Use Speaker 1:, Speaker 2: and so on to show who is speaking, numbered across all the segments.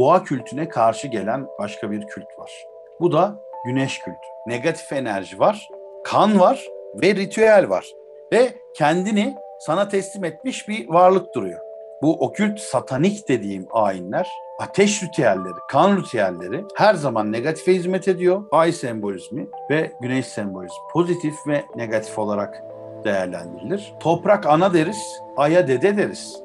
Speaker 1: boğa kültüne karşı gelen başka bir kült var. Bu da güneş kültü. Negatif enerji var, kan var ve ritüel var. Ve kendini sana teslim etmiş bir varlık duruyor. Bu okült satanik dediğim ayinler, ateş ritüelleri, kan ritüelleri her zaman negatife hizmet ediyor. Ay sembolizmi ve güneş sembolizmi pozitif ve negatif olarak değerlendirilir. Toprak ana deriz, aya dede deriz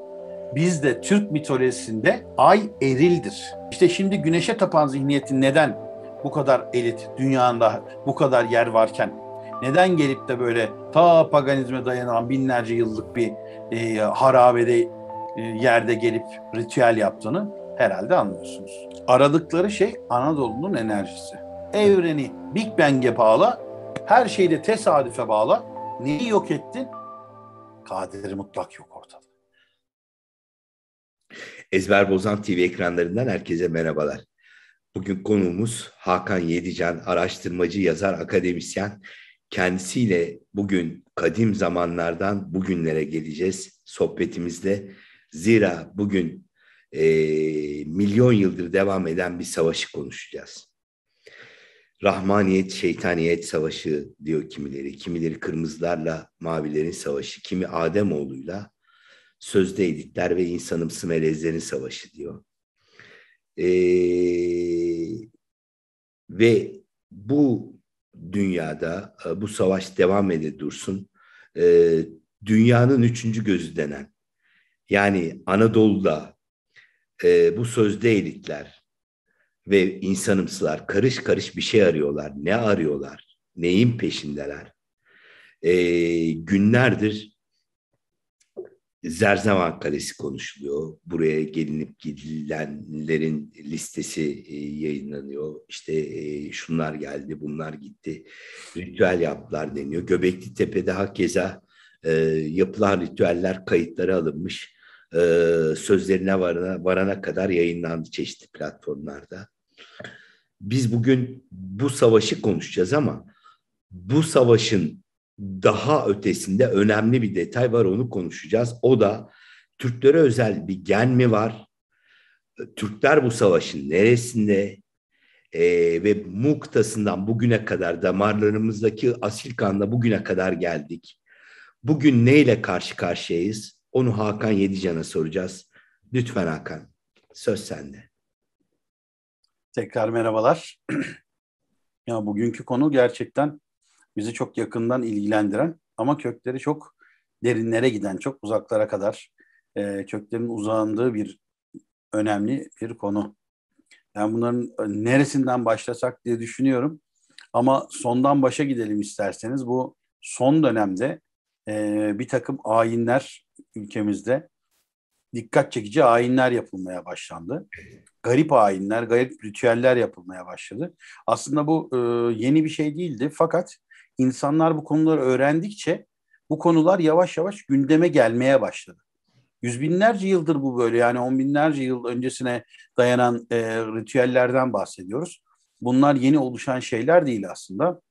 Speaker 1: bizde Türk mitolojisinde ay erildir. İşte şimdi güneşe tapan zihniyetin neden bu kadar elit, dünyada bu kadar yer varken neden gelip de böyle ta paganizme dayanan binlerce yıllık bir e, harabede e, yerde gelip ritüel yaptığını herhalde anlıyorsunuz. Aradıkları şey Anadolu'nun enerjisi. Evreni Big Bang'e bağla, her şeyi de tesadüfe bağla. Neyi yok ettin? Kaderi mutlak yok ortada.
Speaker 2: Ezber Bozan TV ekranlarından herkese merhabalar. Bugün konuğumuz Hakan Yedican, araştırmacı, yazar, akademisyen. Kendisiyle bugün kadim zamanlardan bugünlere geleceğiz sohbetimizde. Zira bugün e, milyon yıldır devam eden bir savaşı konuşacağız. Rahmaniyet, şeytaniyet savaşı diyor kimileri. Kimileri kırmızılarla mavilerin savaşı, kimi Ademoğlu'yla, Sözde elitler ve insanımsı melezlerin savaşı diyor. E, ve bu dünyada e, bu savaş devam ede dursun. E, dünyanın üçüncü gözü denen yani Anadolu'da e, bu sözde elitler ve insanımsılar karış karış bir şey arıyorlar. Ne arıyorlar? Neyin peşindeler? E, günlerdir Zerzevan Kalesi konuşuluyor. Buraya gelinip gidilenlerin listesi e, yayınlanıyor. İşte e, şunlar geldi, bunlar gitti. Ritüel yaptılar deniyor. Göbekli Tepe'de hakeza e, yapılan ritüeller kayıtlara alınmış. sözlerine varana, varana kadar yayınlandı çeşitli platformlarda. Biz bugün bu savaşı konuşacağız ama bu savaşın daha ötesinde önemli bir detay var onu konuşacağız. O da Türklere özel bir gen mi var? Türkler bu savaşın neresinde? E, ve Muktasından bugüne kadar damarlarımızdaki asil kanla bugüne kadar geldik. Bugün neyle karşı karşıyayız? Onu Hakan Yedican'a soracağız. Lütfen Hakan, söz sende.
Speaker 1: Tekrar merhabalar. ya bugünkü konu gerçekten bizi çok yakından ilgilendiren ama kökleri çok derinlere giden, çok uzaklara kadar e, köklerin uzandığı bir önemli bir konu. Yani bunların e, neresinden başlasak diye düşünüyorum. Ama sondan başa gidelim isterseniz. Bu son dönemde e, bir takım ayinler ülkemizde dikkat çekici ayinler yapılmaya başlandı. Garip ayinler, garip ritüeller yapılmaya başladı. Aslında bu e, yeni bir şey değildi fakat insanlar bu konuları öğrendikçe bu konular yavaş yavaş gündeme gelmeye başladı. Yüz binlerce yıldır bu böyle yani on binlerce yıl öncesine dayanan e, ritüellerden bahsediyoruz. Bunlar yeni oluşan şeyler değil aslında.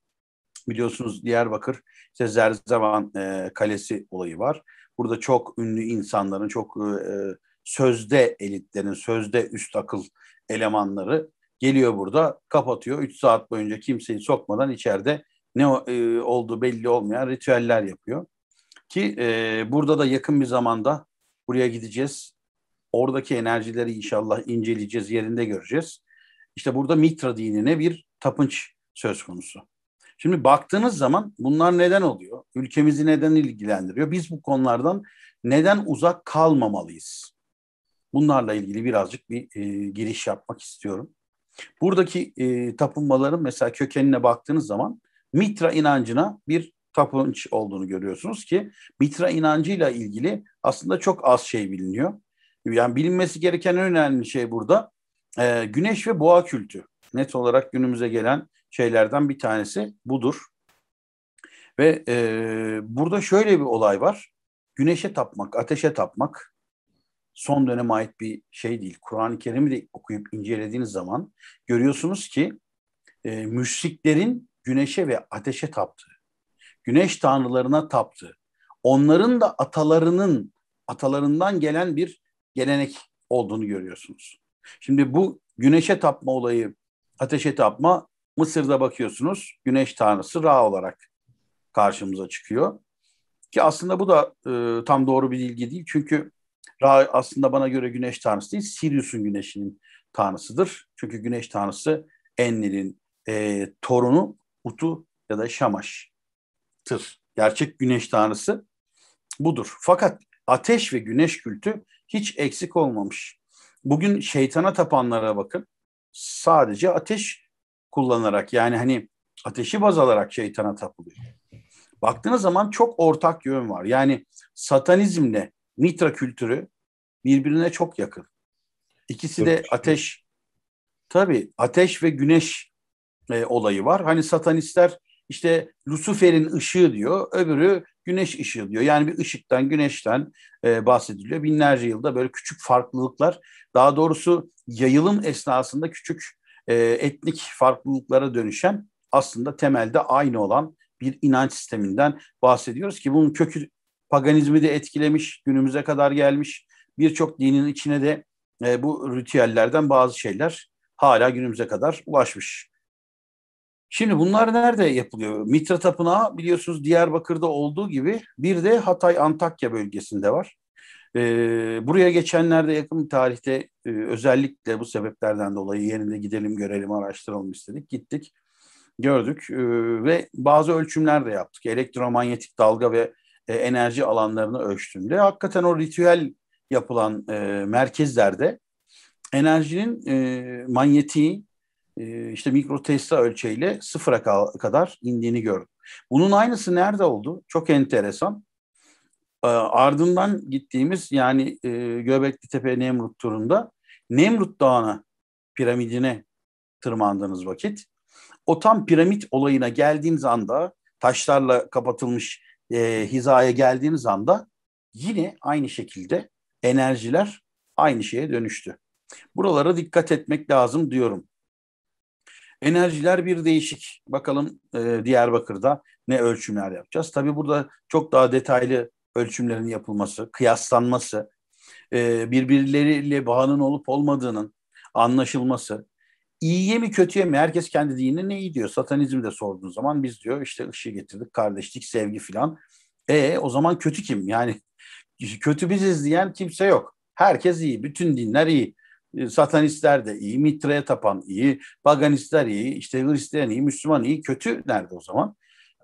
Speaker 1: Biliyorsunuz Diyarbakır işte Zerzevan e, Kalesi olayı var. Burada çok ünlü insanların, çok e, e, sözde elitlerin, sözde üst akıl elemanları geliyor burada kapatıyor. üç saat boyunca kimseyi sokmadan içeride ne e, olduğu belli olmayan ritüeller yapıyor. Ki e, burada da yakın bir zamanda buraya gideceğiz. Oradaki enerjileri inşallah inceleyeceğiz, yerinde göreceğiz. İşte burada Mitra dinine bir tapınç söz konusu. Şimdi baktığınız zaman bunlar neden oluyor? Ülkemizi neden ilgilendiriyor? Biz bu konulardan neden uzak kalmamalıyız? Bunlarla ilgili birazcık bir e, giriş yapmak istiyorum. Buradaki e, tapınmaların mesela kökenine baktığınız zaman Mitra inancına bir tapınç olduğunu görüyorsunuz ki Mitra inancıyla ilgili aslında çok az şey biliniyor. Yani bilinmesi gereken en önemli şey burada e, güneş ve boğa kültü. Net olarak günümüze gelen şeylerden bir tanesi budur. Ve e, burada şöyle bir olay var. Güneşe tapmak, ateşe tapmak son döneme ait bir şey değil. Kur'an-ı Kerim'i de okuyup incelediğiniz zaman görüyorsunuz ki e, müşriklerin güneşe ve ateşe taptı. Güneş tanrılarına taptı. Onların da atalarının atalarından gelen bir gelenek olduğunu görüyorsunuz. Şimdi bu güneşe tapma olayı, ateşe tapma Mısır'da bakıyorsunuz güneş tanrısı Ra olarak karşımıza çıkıyor. Ki aslında bu da e, tam doğru bir bilgi değil. Çünkü Ra aslında bana göre güneş tanrısı değil, Sirius'un güneşinin tanrısıdır. Çünkü güneş tanrısı Enlil'in e, torunu Utu ya da Şamaş'tır. Gerçek güneş tanrısı budur. Fakat ateş ve güneş kültü hiç eksik olmamış. Bugün şeytana tapanlara bakın. Sadece ateş kullanarak yani hani ateşi baz alarak şeytana tapılıyor. Baktığınız zaman çok ortak yön var. Yani satanizmle mitra kültürü birbirine çok yakın. İkisi de ateş. Tabii ateş ve güneş e, olayı var. Hani satanistler işte Lucifer'in ışığı diyor, öbürü güneş ışığı diyor. Yani bir ışıktan, güneşten e, bahsediliyor. Binlerce yılda böyle küçük farklılıklar, daha doğrusu yayılım esnasında küçük e, etnik farklılıklara dönüşen aslında temelde aynı olan bir inanç sisteminden bahsediyoruz ki bunun kökü paganizmi de etkilemiş, günümüze kadar gelmiş. Birçok dinin içine de e, bu ritüellerden bazı şeyler hala günümüze kadar ulaşmış. Şimdi bunlar nerede yapılıyor? Mitra Tapınağı biliyorsunuz Diyarbakır'da olduğu gibi bir de Hatay-Antakya bölgesinde var. Ee, buraya geçenlerde yakın bir tarihte e, özellikle bu sebeplerden dolayı yerinde gidelim görelim araştıralım istedik. Gittik gördük ee, ve bazı ölçümler de yaptık. Elektromanyetik dalga ve e, enerji alanlarını ölçtüğümde hakikaten o ritüel yapılan e, merkezlerde enerjinin manyetiği e, işte mikro Tesla ölçeğiyle sıfıra kadar indiğini gördüm. Bunun aynısı nerede oldu? Çok enteresan. Ee, ardından gittiğimiz yani e, Göbekli Tepe Nemrut turunda Nemrut Dağı'na piramidine tırmandığınız vakit o tam piramit olayına geldiğiniz anda taşlarla kapatılmış e, hizaya geldiğiniz anda yine aynı şekilde enerjiler aynı şeye dönüştü. Buralara dikkat etmek lazım diyorum. Enerjiler bir değişik. Bakalım e, Diyarbakır'da ne ölçümler yapacağız. Tabi burada çok daha detaylı ölçümlerin yapılması, kıyaslanması, e, birbirleriyle bağının olup olmadığının anlaşılması, iyiye mi kötüye mi herkes kendi dinine ne iyi diyor. Satanizmi de sorduğun zaman biz diyor işte ışığı getirdik, kardeşlik, sevgi filan. E o zaman kötü kim? Yani kötü biziz diyen kimse yok. Herkes iyi, bütün dinler iyi. Ee, satanistler de iyi, Mitraya tapan iyi, paganistler iyi, işte Hristiyan iyi, Müslüman iyi, kötü nerede o zaman?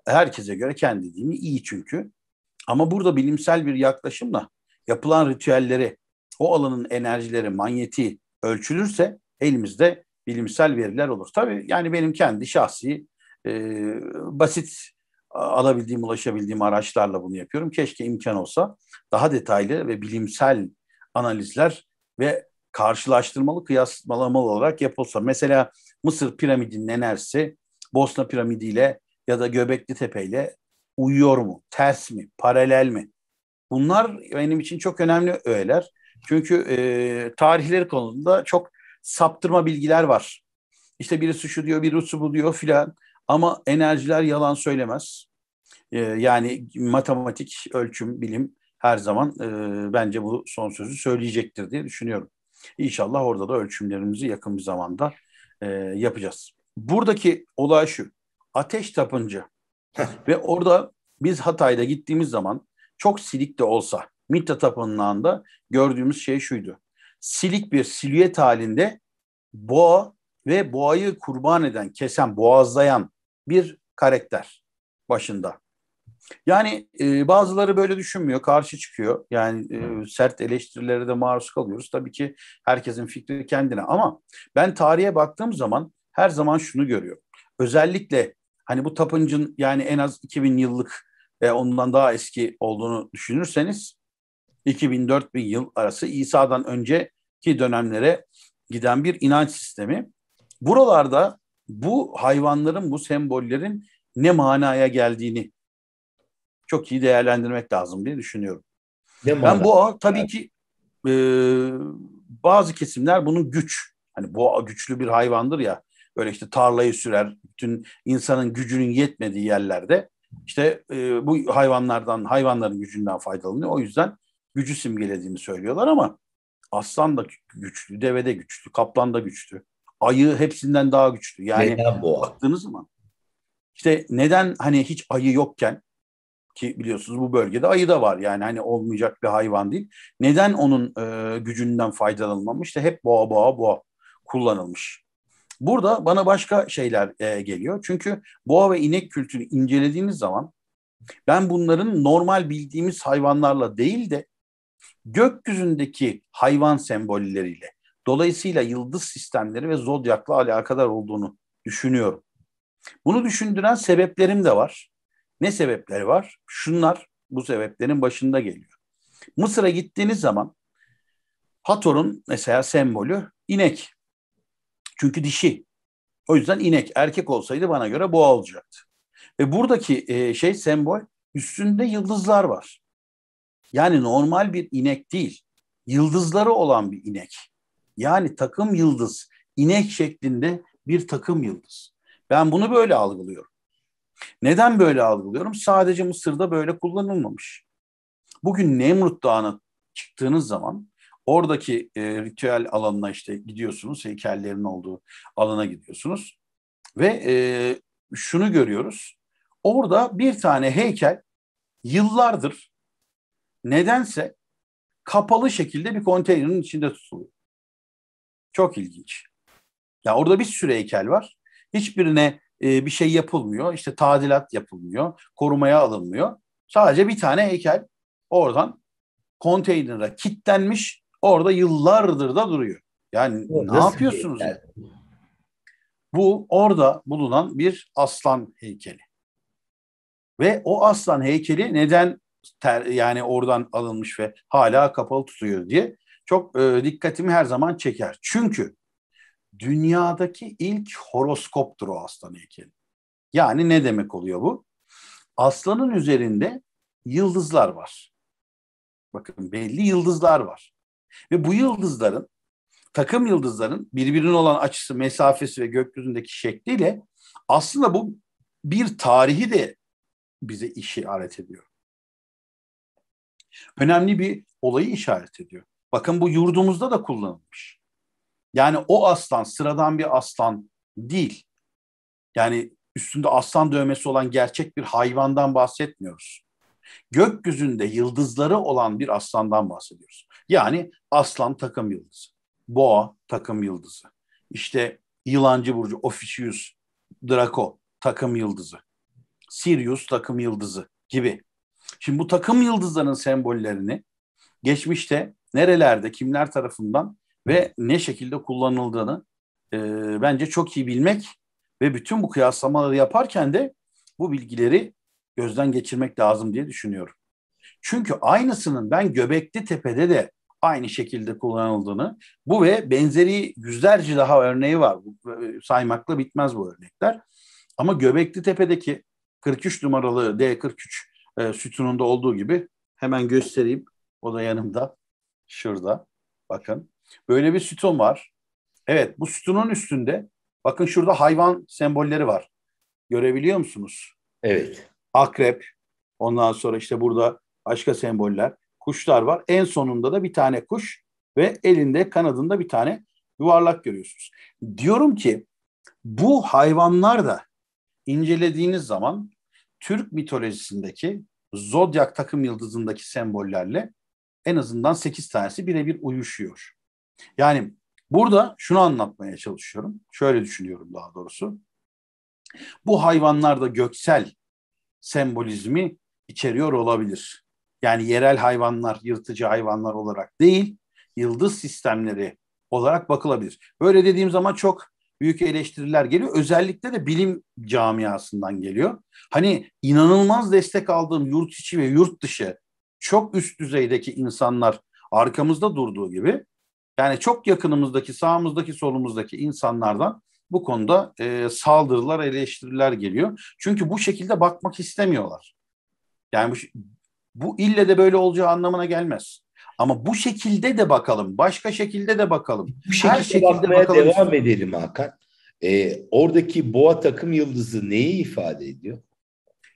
Speaker 1: Herkese göre kendi dini iyi çünkü. Ama burada bilimsel bir yaklaşımla yapılan ritüelleri, o alanın enerjileri, manyeti ölçülürse elimizde bilimsel veriler olur. Tabii yani benim kendi şahsi e, basit alabildiğim, ulaşabildiğim araçlarla bunu yapıyorum. Keşke imkan olsa daha detaylı ve bilimsel analizler ve karşılaştırmalı, kıyaslamalı olarak yapılsa. Mesela Mısır piramidinin enerjisi Bosna piramidiyle ya da Göbekli Tepe ile uyuyor mu? Ters mi? Paralel mi? Bunlar benim için çok önemli öğeler. Çünkü e, tarihleri konusunda çok saptırma bilgiler var. İşte birisi şu diyor, birisi bu diyor filan. Ama enerjiler yalan söylemez. E, yani matematik, ölçüm, bilim her zaman e, bence bu son sözü söyleyecektir diye düşünüyorum. İnşallah orada da ölçümlerimizi yakın bir zamanda e, yapacağız. Buradaki olay şu. Ateş tapıncı. Ve orada biz Hatay'da gittiğimiz zaman çok silik de olsa Mitta Tapınağı'nda gördüğümüz şey şuydu. Silik bir silüet halinde boğa ve boğayı kurban eden, kesen, boğazlayan bir karakter başında. Yani e, bazıları böyle düşünmüyor, karşı çıkıyor. Yani e, sert eleştirilere de maruz kalıyoruz. Tabii ki herkesin fikri kendine ama ben tarihe baktığım zaman her zaman şunu görüyorum. Özellikle hani bu tapıncın yani en az 2000 yıllık ve ondan daha eski olduğunu düşünürseniz 2000-4000 yıl arası İsa'dan önceki dönemlere giden bir inanç sistemi. Buralarda bu hayvanların, bu sembollerin ne manaya geldiğini çok iyi değerlendirmek lazım diye düşünüyorum. Ne ben bu tabii ki e, bazı kesimler bunun güç. Hani bu güçlü bir hayvandır ya. Böyle işte tarlayı sürer, bütün insanın gücünün yetmediği yerlerde işte e, bu hayvanlardan, hayvanların gücünden faydalanıyor. O yüzden gücü simgelediğini söylüyorlar ama aslan da güçlü, deve de güçlü, kaplan da güçlü. Ayı hepsinden daha güçlü. Yani neden bu baktığınız zaman işte neden hani hiç ayı yokken ki biliyorsunuz bu bölgede ayı da var yani hani olmayacak bir hayvan değil. Neden onun e, gücünden faydalanılmamış? da hep boğa boğa boğa kullanılmış. Burada bana başka şeyler e, geliyor. Çünkü boğa ve inek kültürü incelediğiniz zaman ben bunların normal bildiğimiz hayvanlarla değil de gökyüzündeki hayvan sembolleriyle dolayısıyla yıldız sistemleri ve zodyakla alakadar olduğunu düşünüyorum. Bunu düşündüren sebeplerim de var. Ne sebepleri var? Şunlar bu sebeplerin başında geliyor. Mısır'a gittiğiniz zaman Hator'un mesela sembolü inek. Çünkü dişi. O yüzden inek. Erkek olsaydı bana göre boğa olacaktı. Ve buradaki e, şey sembol üstünde yıldızlar var. Yani normal bir inek değil. Yıldızları olan bir inek. Yani takım yıldız. inek şeklinde bir takım yıldız. Ben bunu böyle algılıyorum. Neden böyle algılıyorum? Sadece Mısır'da böyle kullanılmamış. Bugün Nemrut Dağı'na çıktığınız zaman oradaki e, ritüel alanına işte gidiyorsunuz, heykellerin olduğu alana gidiyorsunuz ve e, şunu görüyoruz. Orada bir tane heykel yıllardır nedense kapalı şekilde bir konteynerin içinde tutuluyor. Çok ilginç. Ya orada bir sürü heykel var. Hiçbirine e, bir şey yapılmıyor. İşte tadilat yapılmıyor. Korumaya alınmıyor. Sadece bir tane heykel oradan konteynere kitlenmiş orada yıllardır da duruyor. Yani o, ne yapıyorsunuz? Yani? Bu orada bulunan bir aslan heykeli. Ve o aslan heykeli neden ter, yani oradan alınmış ve hala kapalı tutuyor diye çok e, dikkatimi her zaman çeker. Çünkü dünyadaki ilk horoskoptur o aslan heykeli. Yani ne demek oluyor bu? Aslanın üzerinde yıldızlar var. Bakın belli yıldızlar var. Ve bu yıldızların takım yıldızların birbirinin olan açısı, mesafesi ve gökyüzündeki şekliyle aslında bu bir tarihi de bize işaret ediyor. Önemli bir olayı işaret ediyor. Bakın bu yurdumuzda da kullanılmış. Yani o aslan sıradan bir aslan değil. Yani üstünde aslan dövmesi olan gerçek bir hayvandan bahsetmiyoruz. Gökyüzünde yıldızları olan bir aslandan bahsediyoruz. Yani aslan takım yıldızı, boğa takım yıldızı, işte yılancı burcu Officius, Draco takım yıldızı, Sirius takım yıldızı gibi. Şimdi bu takım yıldızların sembollerini geçmişte nerelerde kimler tarafından ve ne şekilde kullanıldığını e, bence çok iyi bilmek ve bütün bu kıyaslamaları yaparken de bu bilgileri gözden geçirmek lazım diye düşünüyorum. Çünkü aynısının ben Göbekli Tepe'de de aynı şekilde kullanıldığını, bu ve benzeri yüzlerce daha örneği var. E, saymakla bitmez bu örnekler. Ama Göbekli Tepe'deki 43 numaralı D43 e, sütununda olduğu gibi hemen göstereyim. O da yanımda. Şurada. Bakın. Böyle bir sütun var. Evet bu sütunun üstünde bakın şurada hayvan sembolleri var. Görebiliyor musunuz? Evet. Akrep, ondan sonra işte burada başka semboller, kuşlar var. En sonunda da bir tane kuş ve elinde kanadında bir tane yuvarlak görüyorsunuz. Diyorum ki bu hayvanlar da incelediğiniz zaman Türk mitolojisindeki zodyak takım yıldızındaki sembollerle en azından 8 tanesi birebir uyuşuyor. Yani burada şunu anlatmaya çalışıyorum. Şöyle düşünüyorum daha doğrusu. Bu hayvanlarda göksel sembolizmi içeriyor olabilir. Yani yerel hayvanlar, yırtıcı hayvanlar olarak değil, yıldız sistemleri olarak bakılabilir. Böyle dediğim zaman çok büyük eleştiriler geliyor. Özellikle de bilim camiasından geliyor. Hani inanılmaz destek aldığım yurt içi ve yurt dışı çok üst düzeydeki insanlar arkamızda durduğu gibi yani çok yakınımızdaki, sağımızdaki, solumuzdaki insanlardan bu konuda e, saldırılar, eleştiriler geliyor. Çünkü bu şekilde bakmak istemiyorlar. Yani bu, bu ille de böyle olacağı anlamına gelmez. Ama bu şekilde de bakalım, başka şekilde de bakalım. Bu şekilde Her şekilde bakmaya bakalım. devam
Speaker 2: edelim Hakan. E, oradaki boğa takım yıldızı neyi ifade ediyor?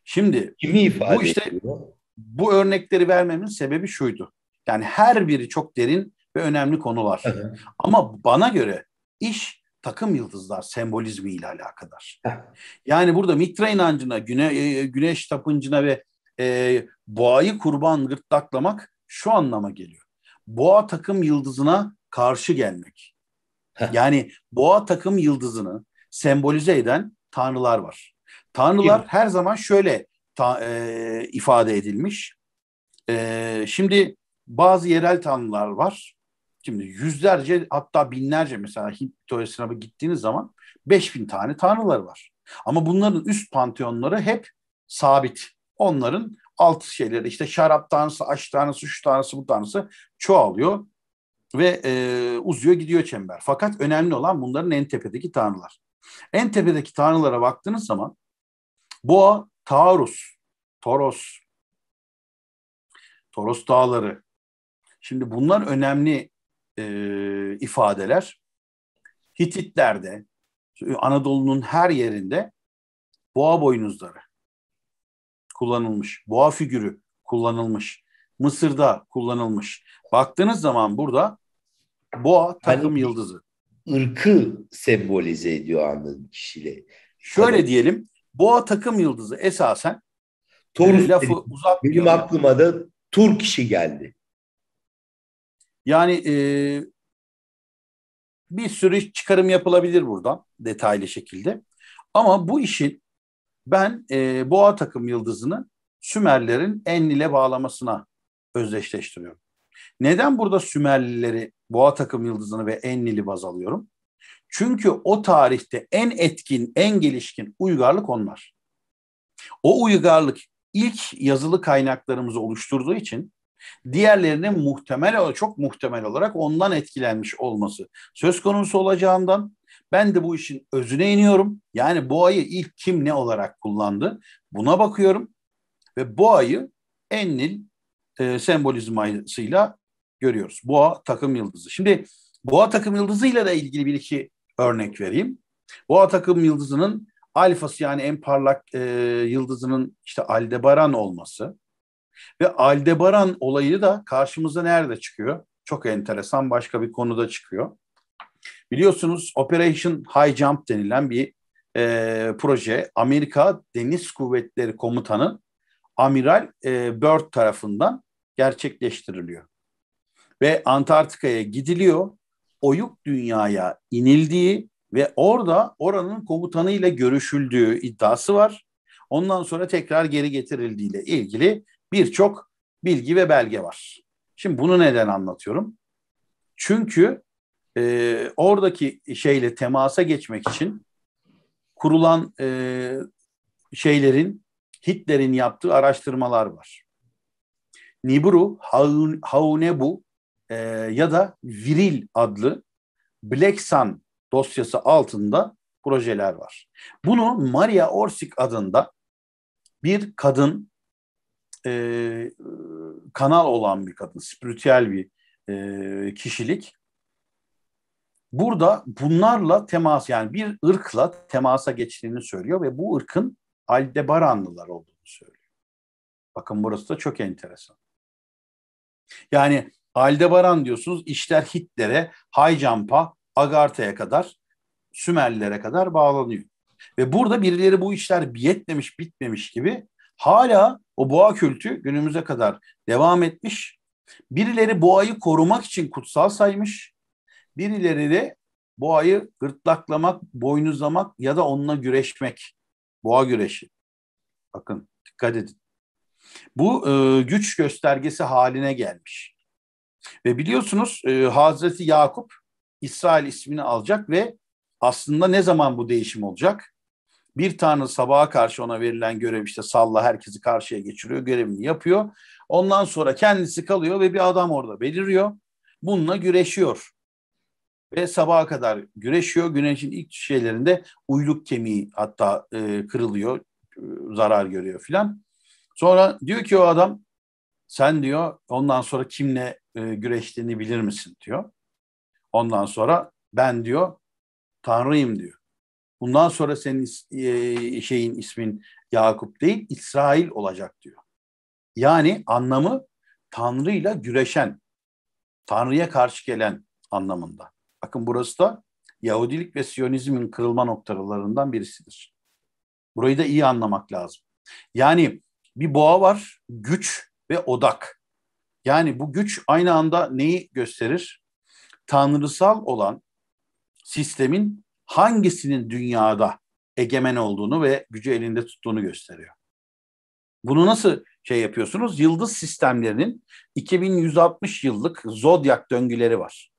Speaker 1: Şimdi kimi ifade bu işte, ediyor? Bu örnekleri vermemin sebebi şuydu. Yani her biri çok derin ve önemli konular. Evet. Ama bana göre iş takım yıldızlar sembolizmi ile alakadar. Yani burada Mitra inancına, güne, e, güneş tapıncına ve e, boğayı kurban gırtlaklamak şu anlama geliyor. Boğa takım yıldızına karşı gelmek. Yani boğa takım yıldızını sembolize eden tanrılar var. Tanrılar her zaman şöyle ta, e, ifade edilmiş. E, şimdi bazı yerel tanrılar var. Şimdi yüzlerce hatta binlerce mesela Hint mitoloji sınavı gittiğiniz zaman 5000 tane tanrıları var. Ama bunların üst panteonları hep sabit. Onların alt şeyleri işte şarap tanrısı, aş tanrısı, şu tanrısı, bu tanrısı çoğalıyor ve e, uzuyor gidiyor çember. Fakat önemli olan bunların en tepedeki tanrılar. En tepedeki tanrılara baktığınız zaman Boğa, Taurus, Toros, Toros dağları. Şimdi bunlar önemli e, ifadeler Hititlerde, Anadolu'nun her yerinde boğa boynuzları kullanılmış, boğa figürü kullanılmış, Mısır'da kullanılmış. Baktığınız zaman burada boğa takım yani, yıldızı. ırkı sembolize ediyor anladığım kişiyle. Şöyle Tabii. diyelim, boğa takım yıldızı
Speaker 2: esasen Torus e, lafı uzak. Benim aklıma da Tur kişi geldi.
Speaker 1: Yani e, bir sürü çıkarım yapılabilir buradan detaylı şekilde. Ama bu işin ben e, boğa takım yıldızını Sümerlerin Enlil'e bağlamasına özdeşleştiriyorum. Neden burada Sümerlileri, boğa takım yıldızını ve Enlil'i baz alıyorum? Çünkü o tarihte en etkin, en gelişkin uygarlık onlar. O uygarlık ilk yazılı kaynaklarımızı oluşturduğu için Diğerlerinin muhtemel çok muhtemel olarak ondan etkilenmiş olması söz konusu olacağından ben de bu işin özüne iniyorum. Yani bu ayı ilk kim ne olarak kullandı? Buna bakıyorum ve bu ayı Ennil e, sembolizmasıyla görüyoruz. Boğa takım yıldızı. Şimdi boğa takım yıldızıyla da ilgili bir iki örnek vereyim. Boğa takım yıldızının alfası yani en parlak e, yıldızının işte Aldebaran olması ve Aldebaran olayı da karşımıza nerede çıkıyor? Çok enteresan başka bir konuda çıkıyor. Biliyorsunuz Operation High Jump denilen bir e, proje Amerika Deniz Kuvvetleri Komutanı Amiral e, Byrd tarafından gerçekleştiriliyor. Ve Antarktika'ya gidiliyor. Oyuk dünyaya inildiği ve orada oranın komutanı ile görüşüldüğü iddiası var. Ondan sonra tekrar geri getirildiğiyle ilgili birçok bilgi ve belge var. Şimdi bunu neden anlatıyorum? Çünkü e, oradaki şeyle temasa geçmek için kurulan e, şeylerin, Hitler'in yaptığı araştırmalar var. Nibru, Haunebu e, ya da Viril adlı Black Sun dosyası altında projeler var. Bunu Maria Orsic adında bir kadın e, kanal olan bir kadın, spiritüel bir e, kişilik. Burada bunlarla temas yani bir ırkla temasa geçtiğini söylüyor ve bu ırkın Aldebaranlılar olduğunu söylüyor. Bakın burası da çok enteresan. Yani Aldebaran diyorsunuz işler Hitler'e, Haycamp'a, Agartaya kadar, Sümerlilere kadar bağlanıyor. Ve burada birileri bu işler yetmemiş bitmemiş gibi Hala o boğa kültü günümüze kadar devam etmiş. Birileri boğayı korumak için kutsal saymış. Birileri de boğayı gırtlaklamak, boynuzlamak ya da onunla güreşmek. Boğa güreşi. Bakın dikkat edin. Bu e, güç göstergesi haline gelmiş. Ve biliyorsunuz e, Hazreti Yakup İsrail ismini alacak ve aslında ne zaman bu değişim olacak? Bir tanrı sabaha karşı ona verilen görev işte salla herkesi karşıya geçiriyor, görevini yapıyor. Ondan sonra kendisi kalıyor ve bir adam orada beliriyor. Bununla güreşiyor. Ve sabaha kadar güreşiyor. Güneşin ilk şeylerinde uyluk kemiği hatta e, kırılıyor, e, zarar görüyor filan. Sonra diyor ki o adam sen diyor ondan sonra kimle e, güreştiğini bilir misin diyor. Ondan sonra ben diyor Tanrıyım diyor. Bundan sonra senin e, şeyin ismin Yakup değil İsrail olacak diyor. Yani anlamı Tanrı'yla güreşen, Tanrı'ya karşı gelen anlamında. Bakın burası da Yahudilik ve Siyonizmin kırılma noktalarından birisidir. Burayı da iyi anlamak lazım. Yani bir boğa var, güç ve odak. Yani bu güç aynı anda neyi gösterir? Tanrısal olan sistemin hangisinin dünyada egemen olduğunu ve gücü elinde tuttuğunu gösteriyor. Bunu nasıl şey yapıyorsunuz? Yıldız sistemlerinin 2160 yıllık zodyak döngüleri var.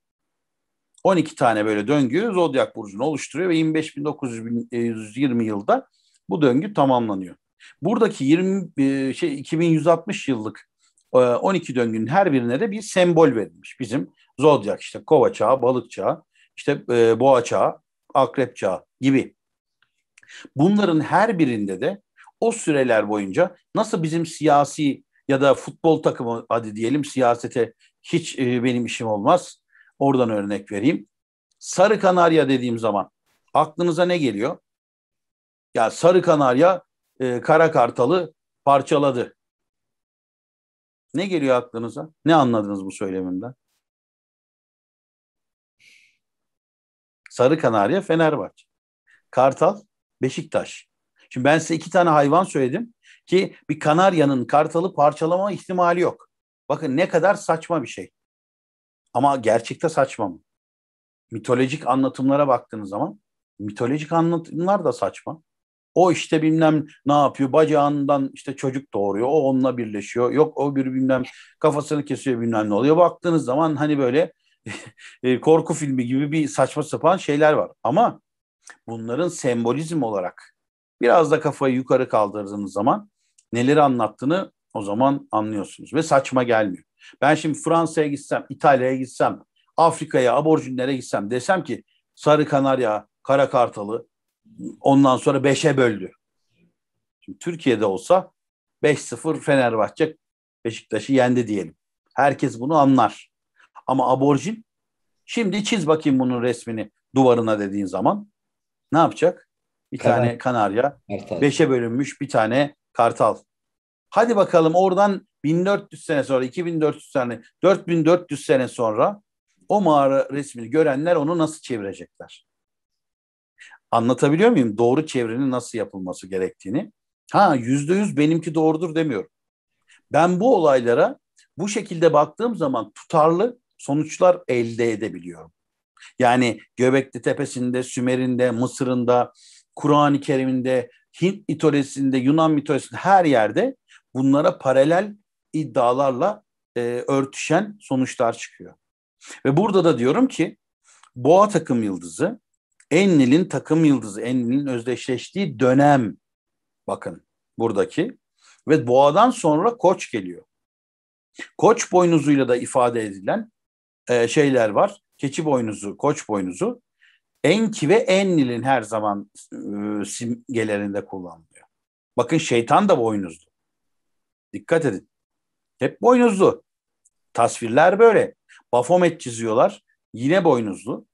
Speaker 1: 12 tane böyle döngü zodyak burcunu oluşturuyor ve 25.920 yılda bu döngü tamamlanıyor. Buradaki 20 e, şey 2160 yıllık 12 e, döngünün her birine de bir sembol verilmiş. Bizim zodyak işte kova çağı, balık çağı, işte e, boğa çağı, akrep çağı gibi. Bunların her birinde de o süreler boyunca nasıl bizim siyasi ya da futbol takımı hadi diyelim siyasete hiç e, benim işim olmaz. Oradan örnek vereyim. Sarı Kanarya dediğim zaman aklınıza ne geliyor? Ya Sarı Kanarya e, Kara Kartal'ı parçaladı. Ne geliyor aklınıza? Ne anladınız bu söylemimden? Sarı Kanarya Fenerbahçe. Kartal Beşiktaş. Şimdi ben size iki tane hayvan söyledim ki bir kanaryanın kartalı parçalama ihtimali yok. Bakın ne kadar saçma bir şey. Ama gerçekte saçma mı? Mitolojik anlatımlara baktığınız zaman mitolojik anlatımlar da saçma. O işte bilmem ne yapıyor bacağından işte çocuk doğuruyor o onunla birleşiyor yok o bir bilmem kafasını kesiyor bilmem ne oluyor. Baktığınız zaman hani böyle E, korku filmi gibi bir saçma sapan şeyler var. Ama bunların sembolizm olarak biraz da kafayı yukarı kaldırdığınız zaman neleri anlattığını o zaman anlıyorsunuz ve saçma gelmiyor. Ben şimdi Fransa'ya gitsem, İtalya'ya gitsem, Afrika'ya, aborjinlere gitsem desem ki Sarı Kanarya, Kara Kartalı ondan sonra beşe böldü. Şimdi Türkiye'de olsa 5-0 Fenerbahçe Beşiktaş'ı yendi diyelim. Herkes bunu anlar. Ama aborjin şimdi çiz bakayım bunun resmini duvarına dediğin zaman ne yapacak? Bir Kanar. tane kanarya, kartal. beşe bölünmüş bir tane kartal. Hadi bakalım oradan 1400 sene sonra, 2400 sene, 4400 sene sonra o mağara resmini görenler onu nasıl çevirecekler? Anlatabiliyor muyum? Doğru çevrenin nasıl yapılması gerektiğini. Ha yüzde yüz benimki doğrudur demiyorum. Ben bu olaylara bu şekilde baktığım zaman tutarlı sonuçlar elde edebiliyorum. Yani Göbekli Tepesi'nde, Sümer'inde, Mısır'ında, Kur'an-ı Kerim'inde, Hint mitolojisinde, Yunan mitolojisinde her yerde bunlara paralel iddialarla e, örtüşen sonuçlar çıkıyor. Ve burada da diyorum ki boğa takım yıldızı Enlil'in takım yıldızı, Enlil'in özdeşleştiği dönem bakın buradaki ve boğadan sonra koç geliyor. Koç boynuzuyla da ifade edilen e, şeyler var. Keçi boynuzu, koç boynuzu. Enki ve Ennil'in her zaman e, simgelerinde kullanılıyor. Bakın şeytan da boynuzlu. Dikkat edin. Hep boynuzlu. Tasvirler böyle. Bafomet çiziyorlar. Yine boynuzlu.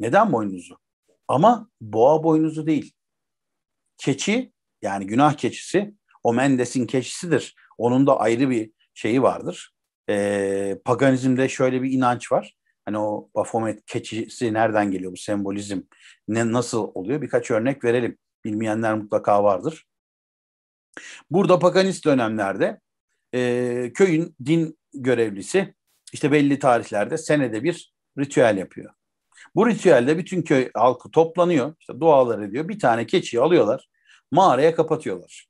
Speaker 1: Neden boynuzlu? Ama boğa boynuzu değil. Keçi yani günah keçisi o Mendes'in keçisidir. Onun da ayrı bir şeyi vardır e, paganizmde şöyle bir inanç var. Hani o Baphomet keçisi nereden geliyor bu sembolizm? Ne, nasıl oluyor? Birkaç örnek verelim. Bilmeyenler mutlaka vardır. Burada paganist dönemlerde e, köyün din görevlisi işte belli tarihlerde senede bir ritüel yapıyor. Bu ritüelde bütün köy halkı toplanıyor, işte dualar ediyor. Bir tane keçiyi alıyorlar, mağaraya kapatıyorlar.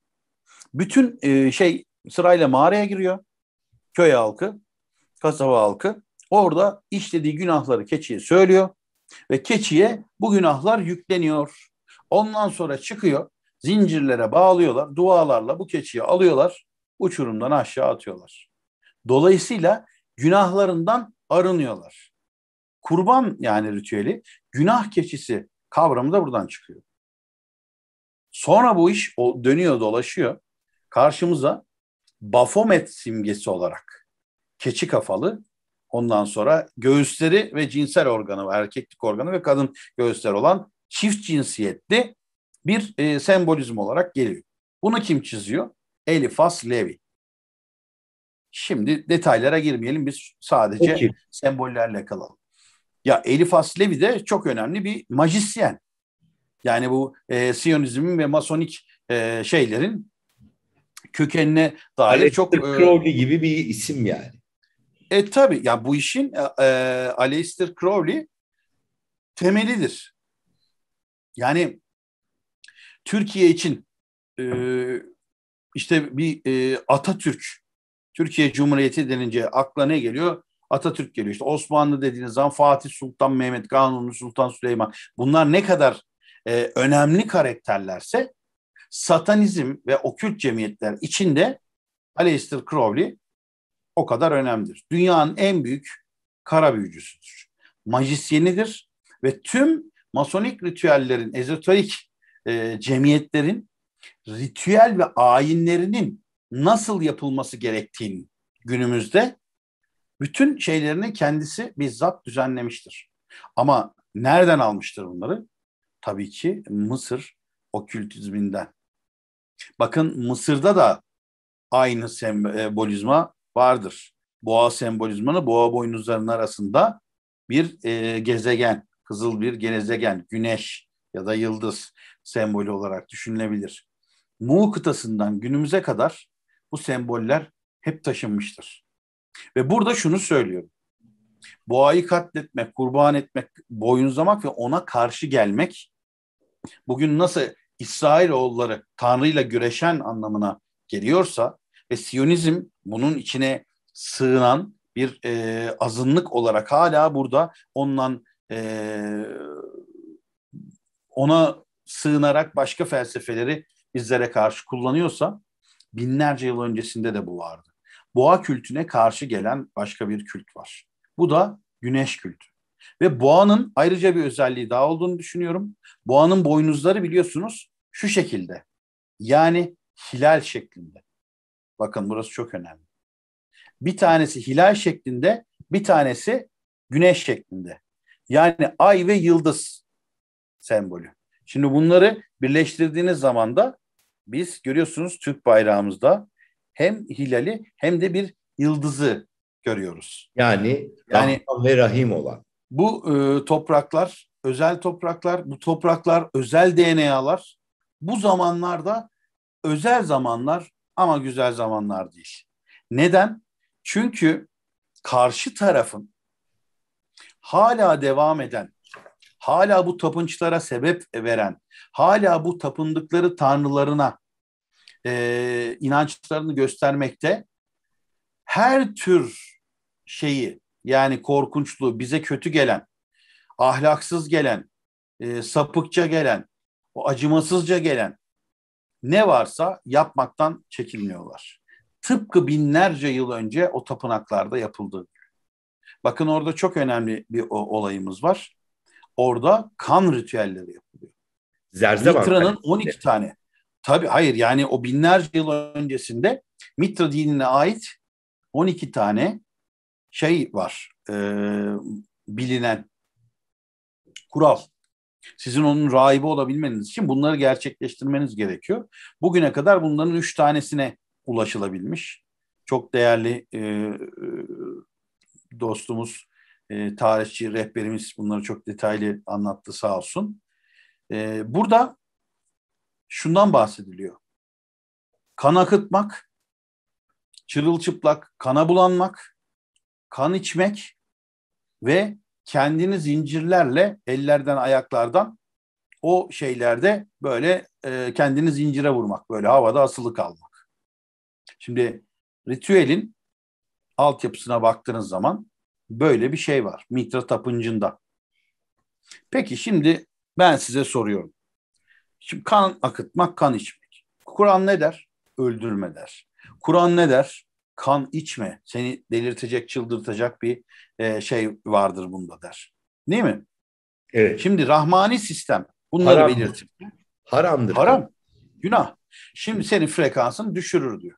Speaker 1: Bütün e, şey sırayla mağaraya giriyor köy halkı, kasaba halkı orada işlediği günahları keçiye söylüyor ve keçiye bu günahlar yükleniyor. Ondan sonra çıkıyor, zincirlere bağlıyorlar, dualarla bu keçiyi alıyorlar, uçurumdan aşağı atıyorlar. Dolayısıyla günahlarından arınıyorlar. Kurban yani ritüeli günah keçisi kavramı da buradan çıkıyor. Sonra bu iş o dönüyor dolaşıyor. Karşımıza Bafomet simgesi olarak keçi kafalı ondan sonra göğüsleri ve cinsel organı erkeklik organı ve kadın göğüsleri olan çift cinsiyetli bir e, sembolizm olarak geliyor. Bunu kim çiziyor? Elifas Levi. Şimdi detaylara girmeyelim biz sadece Peki. sembollerle kalalım. Ya Elifas Levi de çok önemli bir majisyen. Yani bu e, Siyonizmin ve Masonik e, şeylerin kökenine dair Alex çok... E, Crowley e, gibi bir isim yani. E tabi ya yani bu işin e, e Aleister Crowley temelidir. Yani Türkiye için e, işte bir e, Atatürk, Türkiye Cumhuriyeti denince akla ne geliyor? Atatürk geliyor. İşte Osmanlı dediğiniz zaman Fatih Sultan Mehmet, Kanuni Sultan Süleyman. Bunlar ne kadar e, önemli karakterlerse satanizm ve okült cemiyetler içinde Aleister Crowley o kadar önemlidir. Dünyanın en büyük kara büyücüsüdür. Majisyenidir ve tüm masonik ritüellerin, ezoterik e, cemiyetlerin ritüel ve ayinlerinin nasıl yapılması gerektiğini günümüzde bütün şeylerini kendisi bizzat düzenlemiştir. Ama nereden almıştır bunları? Tabii ki Mısır okültizminden. Bakın Mısır'da da aynı sembolizma vardır. Boğa sembolizmanı boğa boynuzlarının arasında bir e, gezegen, kızıl bir gezegen, güneş ya da yıldız sembolü olarak düşünülebilir. Mu kıtasından günümüze kadar bu semboller hep taşınmıştır. Ve burada şunu söylüyorum. Boğayı katletmek, kurban etmek, boyunzamak ve ona karşı gelmek bugün nasıl İsrailoğulları Tanrı ile güreşen anlamına geliyorsa ve Siyonizm bunun içine sığınan bir e, azınlık olarak hala burada ondan e, ona sığınarak başka felsefeleri bizlere karşı kullanıyorsa binlerce yıl öncesinde de bu vardı. Boğa kültüne karşı gelen başka bir kült var. Bu da güneş kültü. Ve boğanın ayrıca bir özelliği daha olduğunu düşünüyorum. Boğanın boynuzları biliyorsunuz şu şekilde. Yani hilal şeklinde. Bakın burası çok önemli. Bir tanesi hilal şeklinde, bir tanesi güneş şeklinde. Yani ay ve yıldız sembolü. Şimdi bunları birleştirdiğiniz zaman da biz görüyorsunuz Türk bayrağımızda hem hilali hem de bir yıldızı görüyoruz. Yani yani Rahman ve Rahim olan. Bu e, topraklar özel topraklar, bu topraklar özel DNA'lar. Bu zamanlar da özel zamanlar ama güzel zamanlar değil. Neden? Çünkü karşı tarafın hala devam eden, hala bu tapınçlara sebep veren, hala bu tapındıkları tanrılarına e, inançlarını göstermekte her tür şeyi yani korkunçluğu, bize kötü gelen, ahlaksız gelen, e, sapıkça gelen, o acımasızca gelen ne varsa yapmaktan çekinmiyorlar. Tıpkı binlerce yıl önce o tapınaklarda yapıldı. Bakın orada çok önemli bir olayımız var. Orada kan ritüelleri yapılıyor. Zerzevan. Mitra'nın 12 tane. Tabii hayır yani o binlerce yıl öncesinde Mitra dinine ait 12 tane şey var e, bilinen kural. Sizin onun rahibi olabilmeniz için bunları gerçekleştirmeniz gerekiyor. Bugüne kadar bunların üç tanesine ulaşılabilmiş. Çok değerli e, e dostumuz, e, tarihçi, rehberimiz bunları çok detaylı anlattı sağ olsun. E, burada şundan bahsediliyor. Kan akıtmak, çırılçıplak kana bulanmak, kan içmek ve kendini zincirlerle ellerden ayaklardan o şeylerde böyle e, kendini zincire vurmak, böyle havada asılı kalmak. Şimdi ritüelin altyapısına baktığınız zaman böyle bir şey var Mitra Tapıncı'nda. Peki şimdi ben size soruyorum. Şimdi kan akıtmak, kan içmek. Kur'an ne der? Öldürme der. Kur'an ne der? kan içme. Seni delirtecek, çıldırtacak bir e, şey vardır bunda der. Değil mi? Evet. Şimdi rahmani sistem
Speaker 2: bunları Haram. belirtir.
Speaker 1: Haramdır. Haram. Günah. Şimdi senin frekansın düşürür diyor.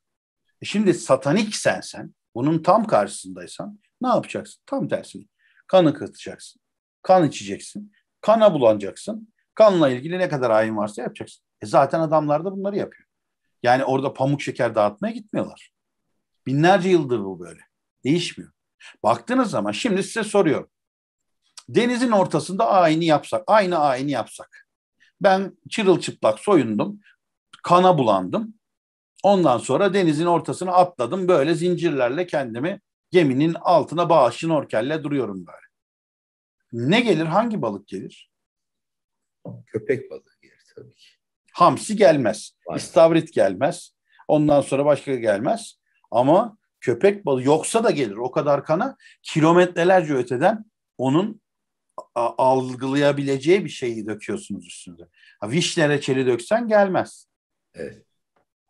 Speaker 1: E şimdi satanik sensen, bunun tam karşısındaysan ne yapacaksın? Tam tersini. Kanı kıtacaksın. Kan içeceksin. Kana bulanacaksın. Kanla ilgili ne kadar ayin varsa yapacaksın. E zaten adamlar da bunları yapıyor. Yani orada pamuk şeker dağıtmaya gitmiyorlar. Binlerce yıldır bu böyle. Değişmiyor. Baktığınız zaman şimdi size soruyorum. Denizin ortasında aynı yapsak, aynı aynı yapsak. Ben çırılçıplak soyundum, kana bulandım. Ondan sonra denizin ortasına atladım. Böyle zincirlerle kendimi geminin altına bağlı şnorkelle duruyorum böyle. Ne gelir? Hangi balık gelir? Köpek balığı gelir tabii ki. Hamsi gelmez. Var. İstavrit gelmez. Ondan sonra başka gelmez. Ama köpek balı yoksa da gelir o kadar kana kilometrelerce öteden onun algılayabileceği bir şeyi döküyorsunuz üstünde. Ha, vişne reçeli döksen gelmez. Evet.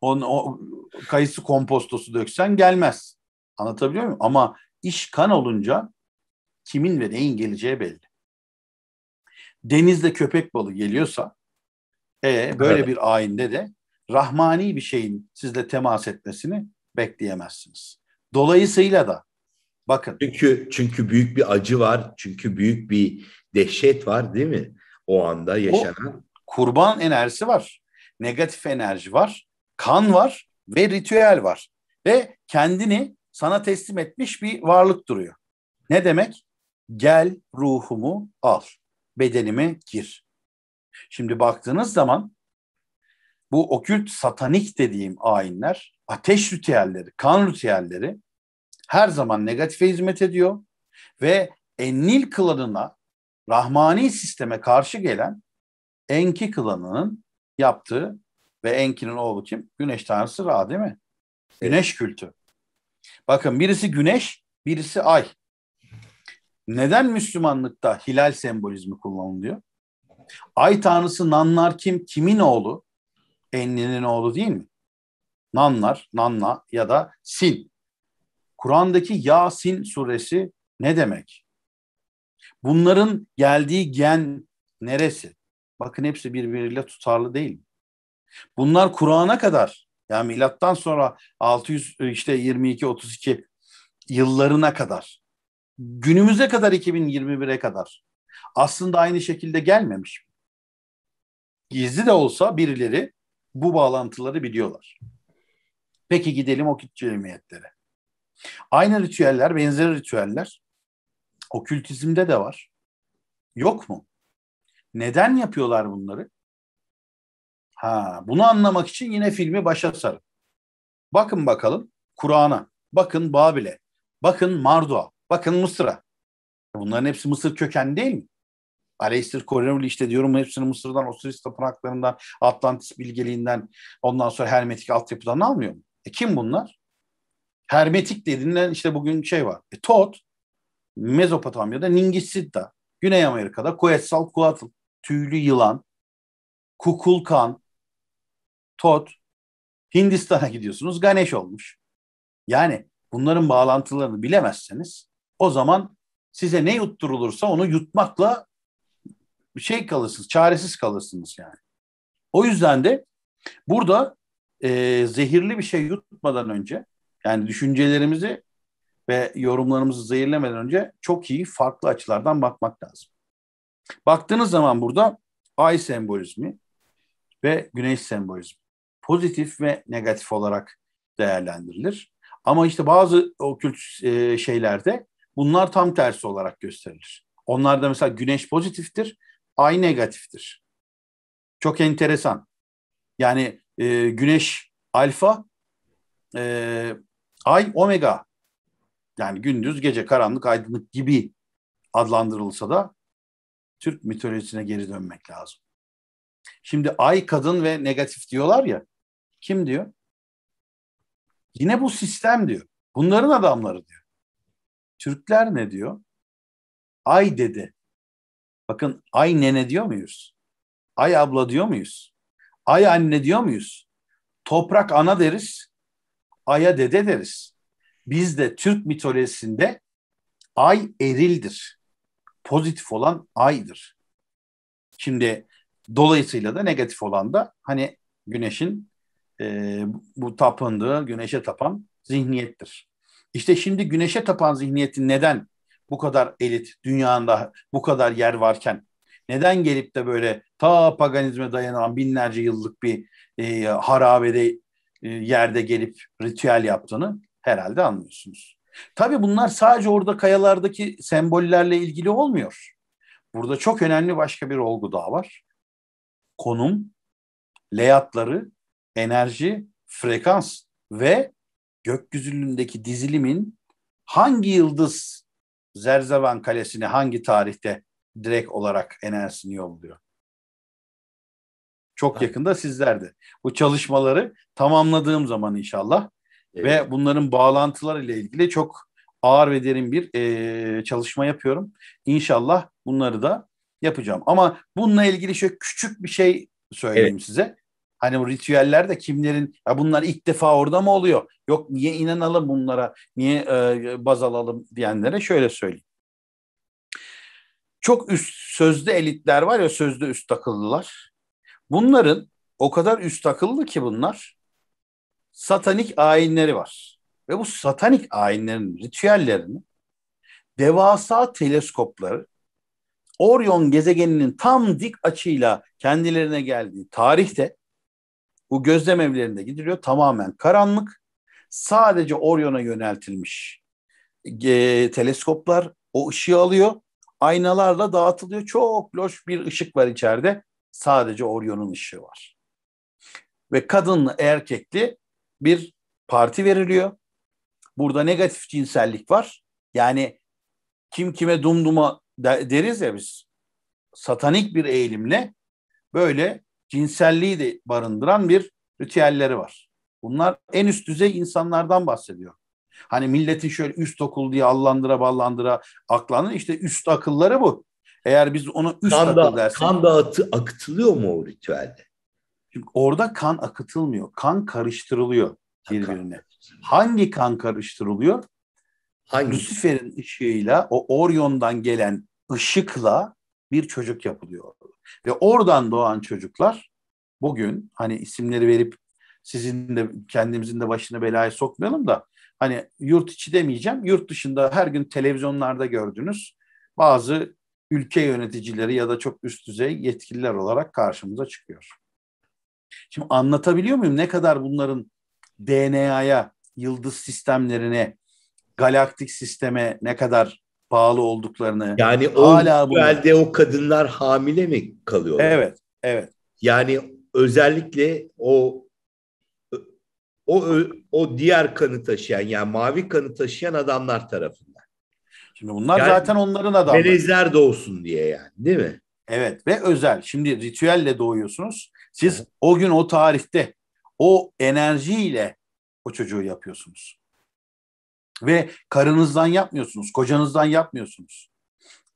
Speaker 1: On, o kayısı kompostosu döksen gelmez. Anlatabiliyor muyum? Ama iş kan olunca kimin ve neyin geleceği belli. Denizde köpek balı geliyorsa e, böyle evet. bir ayinde de rahmani bir şeyin sizle temas etmesini bekleyemezsiniz. Dolayısıyla da bakın. Çünkü çünkü büyük bir acı var. Çünkü büyük bir dehşet var değil mi? O anda yaşanan. O kurban enerjisi var. Negatif enerji var. Kan var ve ritüel var. Ve kendini sana teslim etmiş bir varlık duruyor. Ne demek? Gel ruhumu al. Bedenime gir. Şimdi baktığınız zaman bu okült satanik dediğim ayinler, ateş ritüelleri, kan ritüelleri her zaman negatife hizmet ediyor ve Ennil klanına Rahmani sisteme karşı gelen Enki klanının yaptığı ve Enki'nin oğlu kim? Güneş tanrısı Ra değil mi? Güneş kültü. Bakın birisi güneş, birisi ay. Neden Müslümanlıkta hilal sembolizmi kullanılıyor? Ay tanrısı Nannar kim? Kimin oğlu? Enninin oğlu değil mi? Nanlar, Nanna ya da Sin. Kur'an'daki Yasin suresi ne demek? Bunların geldiği gen neresi? Bakın hepsi birbiriyle tutarlı değil mi? Bunlar Kur'an'a kadar yani milattan sonra 600 işte 22 32 yıllarına kadar günümüze kadar 2021'e kadar aslında aynı şekilde gelmemiş. Gizli de olsa birileri bu bağlantıları biliyorlar. Peki gidelim okült cemiyetlere. Aynı ritüeller, benzer ritüeller okültizmde de var. Yok mu? Neden yapıyorlar bunları? Ha, bunu anlamak için yine filmi başa sarın. Bakın bakalım Kur'an'a, bakın Babil'e, bakın Mardua, bakın Mısır'a. Bunların hepsi Mısır köken değil mi? Aleister Cornelius işte diyorum hepsini Mısır'dan, Osiris tapınaklarından, Atlantis bilgeliğinden, ondan sonra Hermetik altyapıdan almıyor mu? E kim bunlar? Hermetik dediğinden işte bugün şey var. E, Tot, Mezopotamya'da Ningisidda, Güney Amerika'da Kuetsal Kuatl, Tüylü Yılan, Kukulkan, Tot, Hindistan'a gidiyorsunuz Ganesh olmuş. Yani bunların bağlantılarını bilemezseniz o zaman size ne yutturulursa onu yutmakla şey kalırsınız, çaresiz kalırsınız yani. O yüzden de burada e, zehirli bir şey yutmadan önce yani düşüncelerimizi ve yorumlarımızı zehirlemeden önce çok iyi farklı açılardan bakmak lazım. Baktığınız zaman burada ay sembolizmi ve güneş sembolizmi pozitif ve negatif olarak değerlendirilir. Ama işte bazı okült e, şeylerde bunlar tam tersi olarak gösterilir. Onlarda mesela güneş pozitiftir, ay negatiftir. Çok enteresan. Yani e, güneş alfa, e, ay omega. Yani gündüz, gece, karanlık, aydınlık gibi adlandırılsa da Türk mitolojisine geri dönmek lazım. Şimdi ay kadın ve negatif diyorlar ya. Kim diyor? Yine bu sistem diyor. Bunların adamları diyor. Türkler ne diyor? Ay dedi. Bakın ay nene diyor muyuz? Ay abla diyor muyuz? Ay anne diyor muyuz? Toprak ana deriz. Aya dede deriz. Biz de Türk mitolojisinde ay erildir. Pozitif olan aydır. Şimdi dolayısıyla da negatif olan da hani güneşin e, bu tapındığı, güneşe tapan zihniyettir. İşte şimdi güneşe tapan zihniyetin neden bu kadar elit dünyada bu kadar yer varken neden gelip de böyle ta paganizme dayanan binlerce yıllık bir e, harabede e, yerde gelip ritüel yaptığını herhalde anlıyorsunuz. Tabii bunlar sadece orada kayalardaki sembollerle ilgili olmuyor. Burada çok önemli başka bir olgu daha var. Konum, leyatları, enerji, frekans ve gökyüzündeki dizilimin hangi yıldız Zerzevan Kalesi'ni hangi tarihte direkt olarak enerjisini yolluyor? Çok yakında sizlerde. Bu çalışmaları tamamladığım zaman inşallah evet. ve bunların bağlantılar ile ilgili çok ağır ve derin bir e, çalışma yapıyorum. İnşallah bunları da yapacağım. Ama bununla ilgili şöyle küçük bir şey söyleyeyim evet. size. Hani bu ritüeller de kimlerin ya bunlar ilk defa orada mı oluyor? Yok niye inanalım bunlara? Niye e, baz alalım diyenlere şöyle söyleyeyim. Çok üst sözde elitler var ya sözde üst akıllılar. Bunların o kadar üst takıldı ki bunlar satanik ayinleri var. Ve bu satanik ayinlerin ritüellerini devasa teleskopları Orion gezegeninin tam dik açıyla kendilerine geldiği tarihte bu gözlem evlerinde gidiliyor. Tamamen karanlık. Sadece Orion'a yöneltilmiş e, teleskoplar o ışığı alıyor. Aynalarla dağıtılıyor. Çok loş bir ışık var içeride. Sadece Orion'un ışığı var. Ve kadınlı erkekli bir parti veriliyor. Burada negatif cinsellik var. Yani kim kime dumduma deriz ya biz. Satanik bir eğilimle böyle cinselliği de barındıran bir ritüelleri var. Bunlar en üst düzey insanlardan bahsediyor. Hani milletin şöyle üst okul diye allandıra ballandıra aklanır. işte üst akılları bu. Eğer biz onu üst kan akıl da, dersek. Kan da atı, akıtılıyor mu o ritüelde? Çünkü orada kan akıtılmıyor. Kan karıştırılıyor birbirine. Hangi kan karıştırılıyor? Hangi? Lucifer'in ışığıyla o Orion'dan gelen ışıkla bir çocuk yapılıyor. Ve oradan doğan çocuklar bugün hani isimleri verip sizin de kendimizin de başına belaya sokmayalım da hani yurt içi demeyeceğim. Yurt dışında her gün televizyonlarda gördüğünüz bazı ülke yöneticileri ya da çok üst düzey yetkililer olarak karşımıza çıkıyor. Şimdi anlatabiliyor muyum ne kadar bunların DNA'ya, yıldız sistemlerine, galaktik sisteme ne kadar pahalı olduklarını. Yani hala bu elde
Speaker 2: o kadınlar hamile mi kalıyor? Evet, evet. Yani özellikle o o o diğer kanı taşıyan yani mavi kanı taşıyan adamlar tarafından. Şimdi bunlar yani, zaten
Speaker 1: onların adamları. Melezler doğsun diye yani değil mi? Evet ve özel. Şimdi ritüelle doğuyorsunuz. Siz evet. o gün o tarihte o enerjiyle o çocuğu yapıyorsunuz. Ve karınızdan yapmıyorsunuz, kocanızdan yapmıyorsunuz.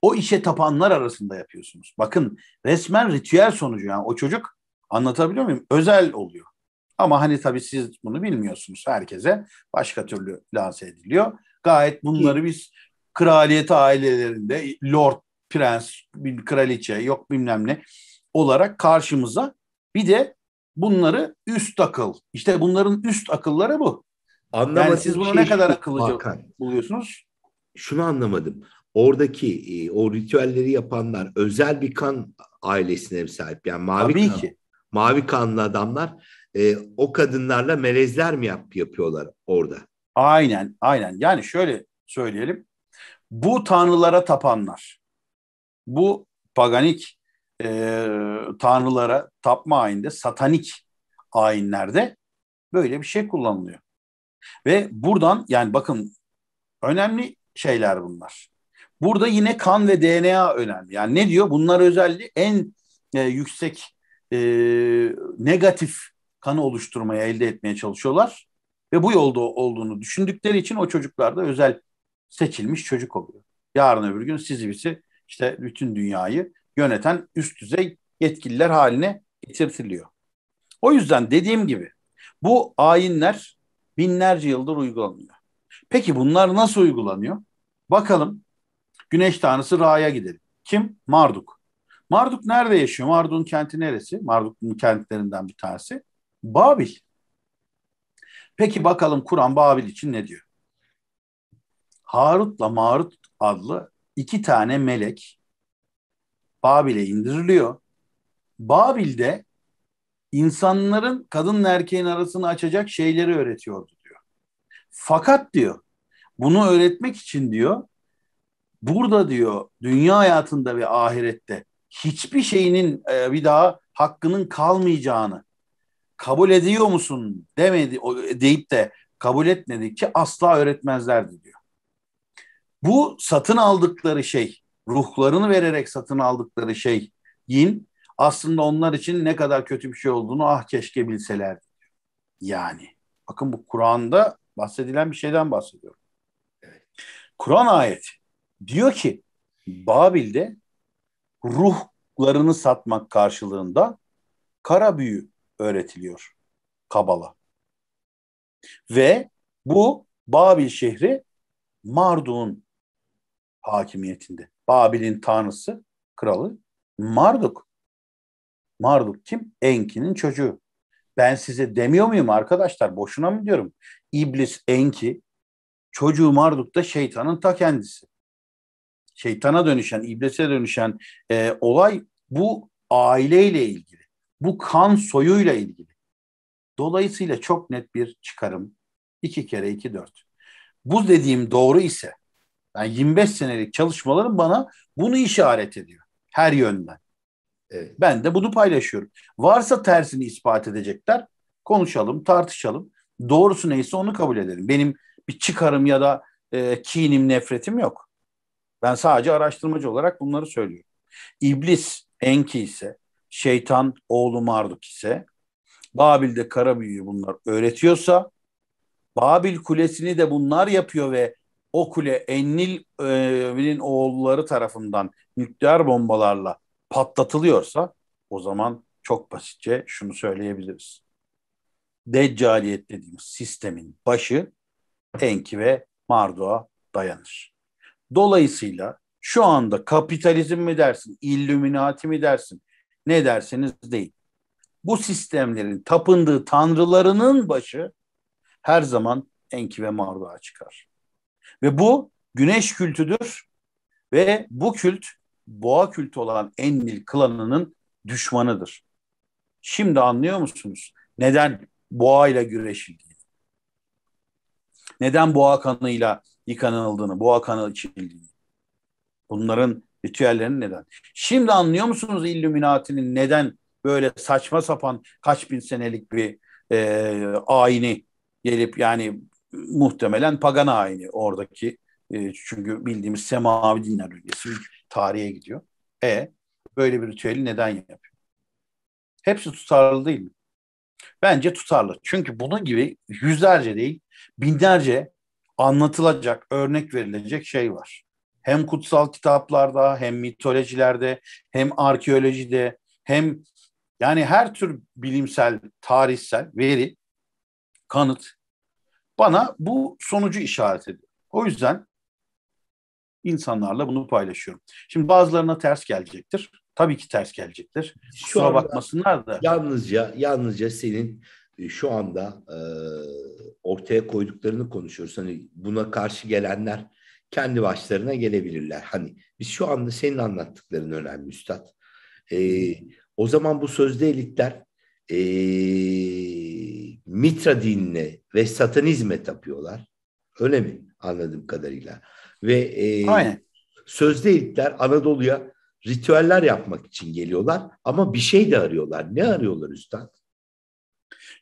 Speaker 1: O işe tapanlar arasında yapıyorsunuz. Bakın resmen ritüel sonucu yani o çocuk anlatabiliyor muyum? Özel oluyor. Ama hani tabii siz bunu bilmiyorsunuz. Herkese başka türlü lanse ediliyor. Gayet bunları biz kraliyet ailelerinde lord, prens, kraliçe yok bilmem ne olarak karşımıza bir de bunları üst akıl. İşte bunların üst akılları bu. Anlamadım. Yani siz bunu şey, ne kadar akıllıca Hakan,
Speaker 2: buluyorsunuz? Şunu anlamadım. Oradaki e, o ritüelleri yapanlar özel bir kan ailesine sahip. Yani mavi Tabii kan, ki. mavi kanlı adamlar e, o kadınlarla melezler mi yap, yapıyorlar
Speaker 1: orada? Aynen, aynen. Yani şöyle söyleyelim. Bu tanrılara tapanlar, bu paganik e, tanrılara tapma ayinde, satanik ayinlerde böyle bir şey kullanılıyor. Ve buradan yani bakın önemli şeyler bunlar. Burada yine kan ve DNA önemli. Yani ne diyor? Bunlar özelliği en e, yüksek e, negatif kanı oluşturmaya elde etmeye çalışıyorlar. Ve bu yolda olduğunu düşündükleri için o çocuklarda özel seçilmiş çocuk oluyor. Yarın öbür gün sizi birisi işte bütün dünyayı yöneten üst düzey yetkililer haline getirtiliyor. O yüzden dediğim gibi bu ayinler binlerce yıldır uygulanıyor. Peki bunlar nasıl uygulanıyor? Bakalım güneş tanrısı Ra'ya gidelim. Kim? Marduk. Marduk nerede yaşıyor? Marduk'un kenti neresi? Marduk'un kentlerinden bir tanesi. Babil. Peki bakalım Kur'an Babil için ne diyor? Harut'la Marut adlı iki tane melek Babil'e indiriliyor. Babil'de insanların kadınla erkeğin arasını açacak şeyleri öğretiyordu diyor. Fakat diyor bunu öğretmek için diyor burada diyor dünya hayatında ve ahirette hiçbir şeyinin e, bir daha hakkının kalmayacağını kabul ediyor musun demedi deyip de kabul etmedikçe asla öğretmezlerdi diyor. Bu satın aldıkları şey, ruhlarını vererek satın aldıkları şey yin aslında onlar için ne kadar kötü bir şey olduğunu ah keşke bilselerdi. Yani bakın bu Kur'an'da bahsedilen bir şeyden bahsediyorum. Kur'an ayet diyor ki Babil'de ruhlarını satmak karşılığında kara büyü öğretiliyor Kabala. Ve bu Babil şehri Marduk'un hakimiyetinde. Babil'in tanrısı, kralı Marduk. Marduk kim? Enki'nin çocuğu. Ben size demiyor muyum arkadaşlar? Boşuna mı diyorum? İblis Enki, çocuğu Marduk da şeytanın ta kendisi. Şeytana dönüşen, iblise dönüşen e, olay bu aileyle ilgili. Bu kan soyuyla ilgili. Dolayısıyla çok net bir çıkarım. İki kere iki dört. Bu dediğim doğru ise yani 25 senelik çalışmalarım bana bunu işaret ediyor her yönden. Evet. Ben de bunu paylaşıyorum. Varsa tersini ispat edecekler. Konuşalım, tartışalım. Doğrusu neyse onu kabul edelim. Benim bir çıkarım ya da e, kinim, nefretim yok. Ben sadece araştırmacı olarak bunları söylüyorum. İblis Enki ise, şeytan oğlu Marduk ise, Babil'de kara büyüyü bunlar öğretiyorsa, Babil Kulesi'ni de bunlar yapıyor ve o kule Ennil'in e, oğulları tarafından nükleer bombalarla patlatılıyorsa o zaman çok basitçe şunu söyleyebiliriz. Deccaliyet dediğimiz sistemin başı Enki ve Mardua dayanır. Dolayısıyla şu anda kapitalizm mi dersin, illüminati mi dersin, ne derseniz deyin. Bu sistemlerin tapındığı tanrılarının başı her zaman Enki ve Mardua çıkar. Ve bu güneş kültüdür ve bu kült boğa kültü olan Enlil klanının düşmanıdır. Şimdi anlıyor musunuz? Neden boğa ile güreşildiğini? Neden boğa kanıyla yıkanıldığını, boğa kanı içildiğini? Bunların ritüellerinin neden? Şimdi anlıyor musunuz Illuminati'nin neden böyle saçma sapan kaç bin senelik bir e, ayini gelip yani muhtemelen pagan ayini oradaki e, çünkü bildiğimiz semavi dinler ülkesi Tarihe gidiyor. E böyle bir ritüeli neden yapıyor? Hepsi tutarlı değil mi? Bence tutarlı. Çünkü bunun gibi yüzlerce değil, binlerce anlatılacak, örnek verilecek şey var. Hem kutsal kitaplarda, hem mitolojilerde, hem arkeolojide, hem yani her tür bilimsel, tarihsel veri, kanıt bana bu sonucu işaret ediyor. O yüzden insanlarla bunu paylaşıyorum. Şimdi bazılarına ters gelecektir. Tabii ki ters gelecektir. Şu Kusura bakmasınlar da.
Speaker 2: Yalnızca yalnızca
Speaker 1: senin e, şu anda e, ortaya
Speaker 2: koyduklarını konuşuyoruz. Hani buna karşı gelenler kendi başlarına gelebilirler. Hani biz şu anda senin anlattıkların önemli üstad. E, o zaman bu sözde elitler e, mitra dinine ve satanizme tapıyorlar. Öyle mi anladığım kadarıyla? Ve e, sözde elitler Anadolu'ya ritüeller yapmak için geliyorlar ama bir şey de arıyorlar.
Speaker 1: Ne arıyorlar üstad?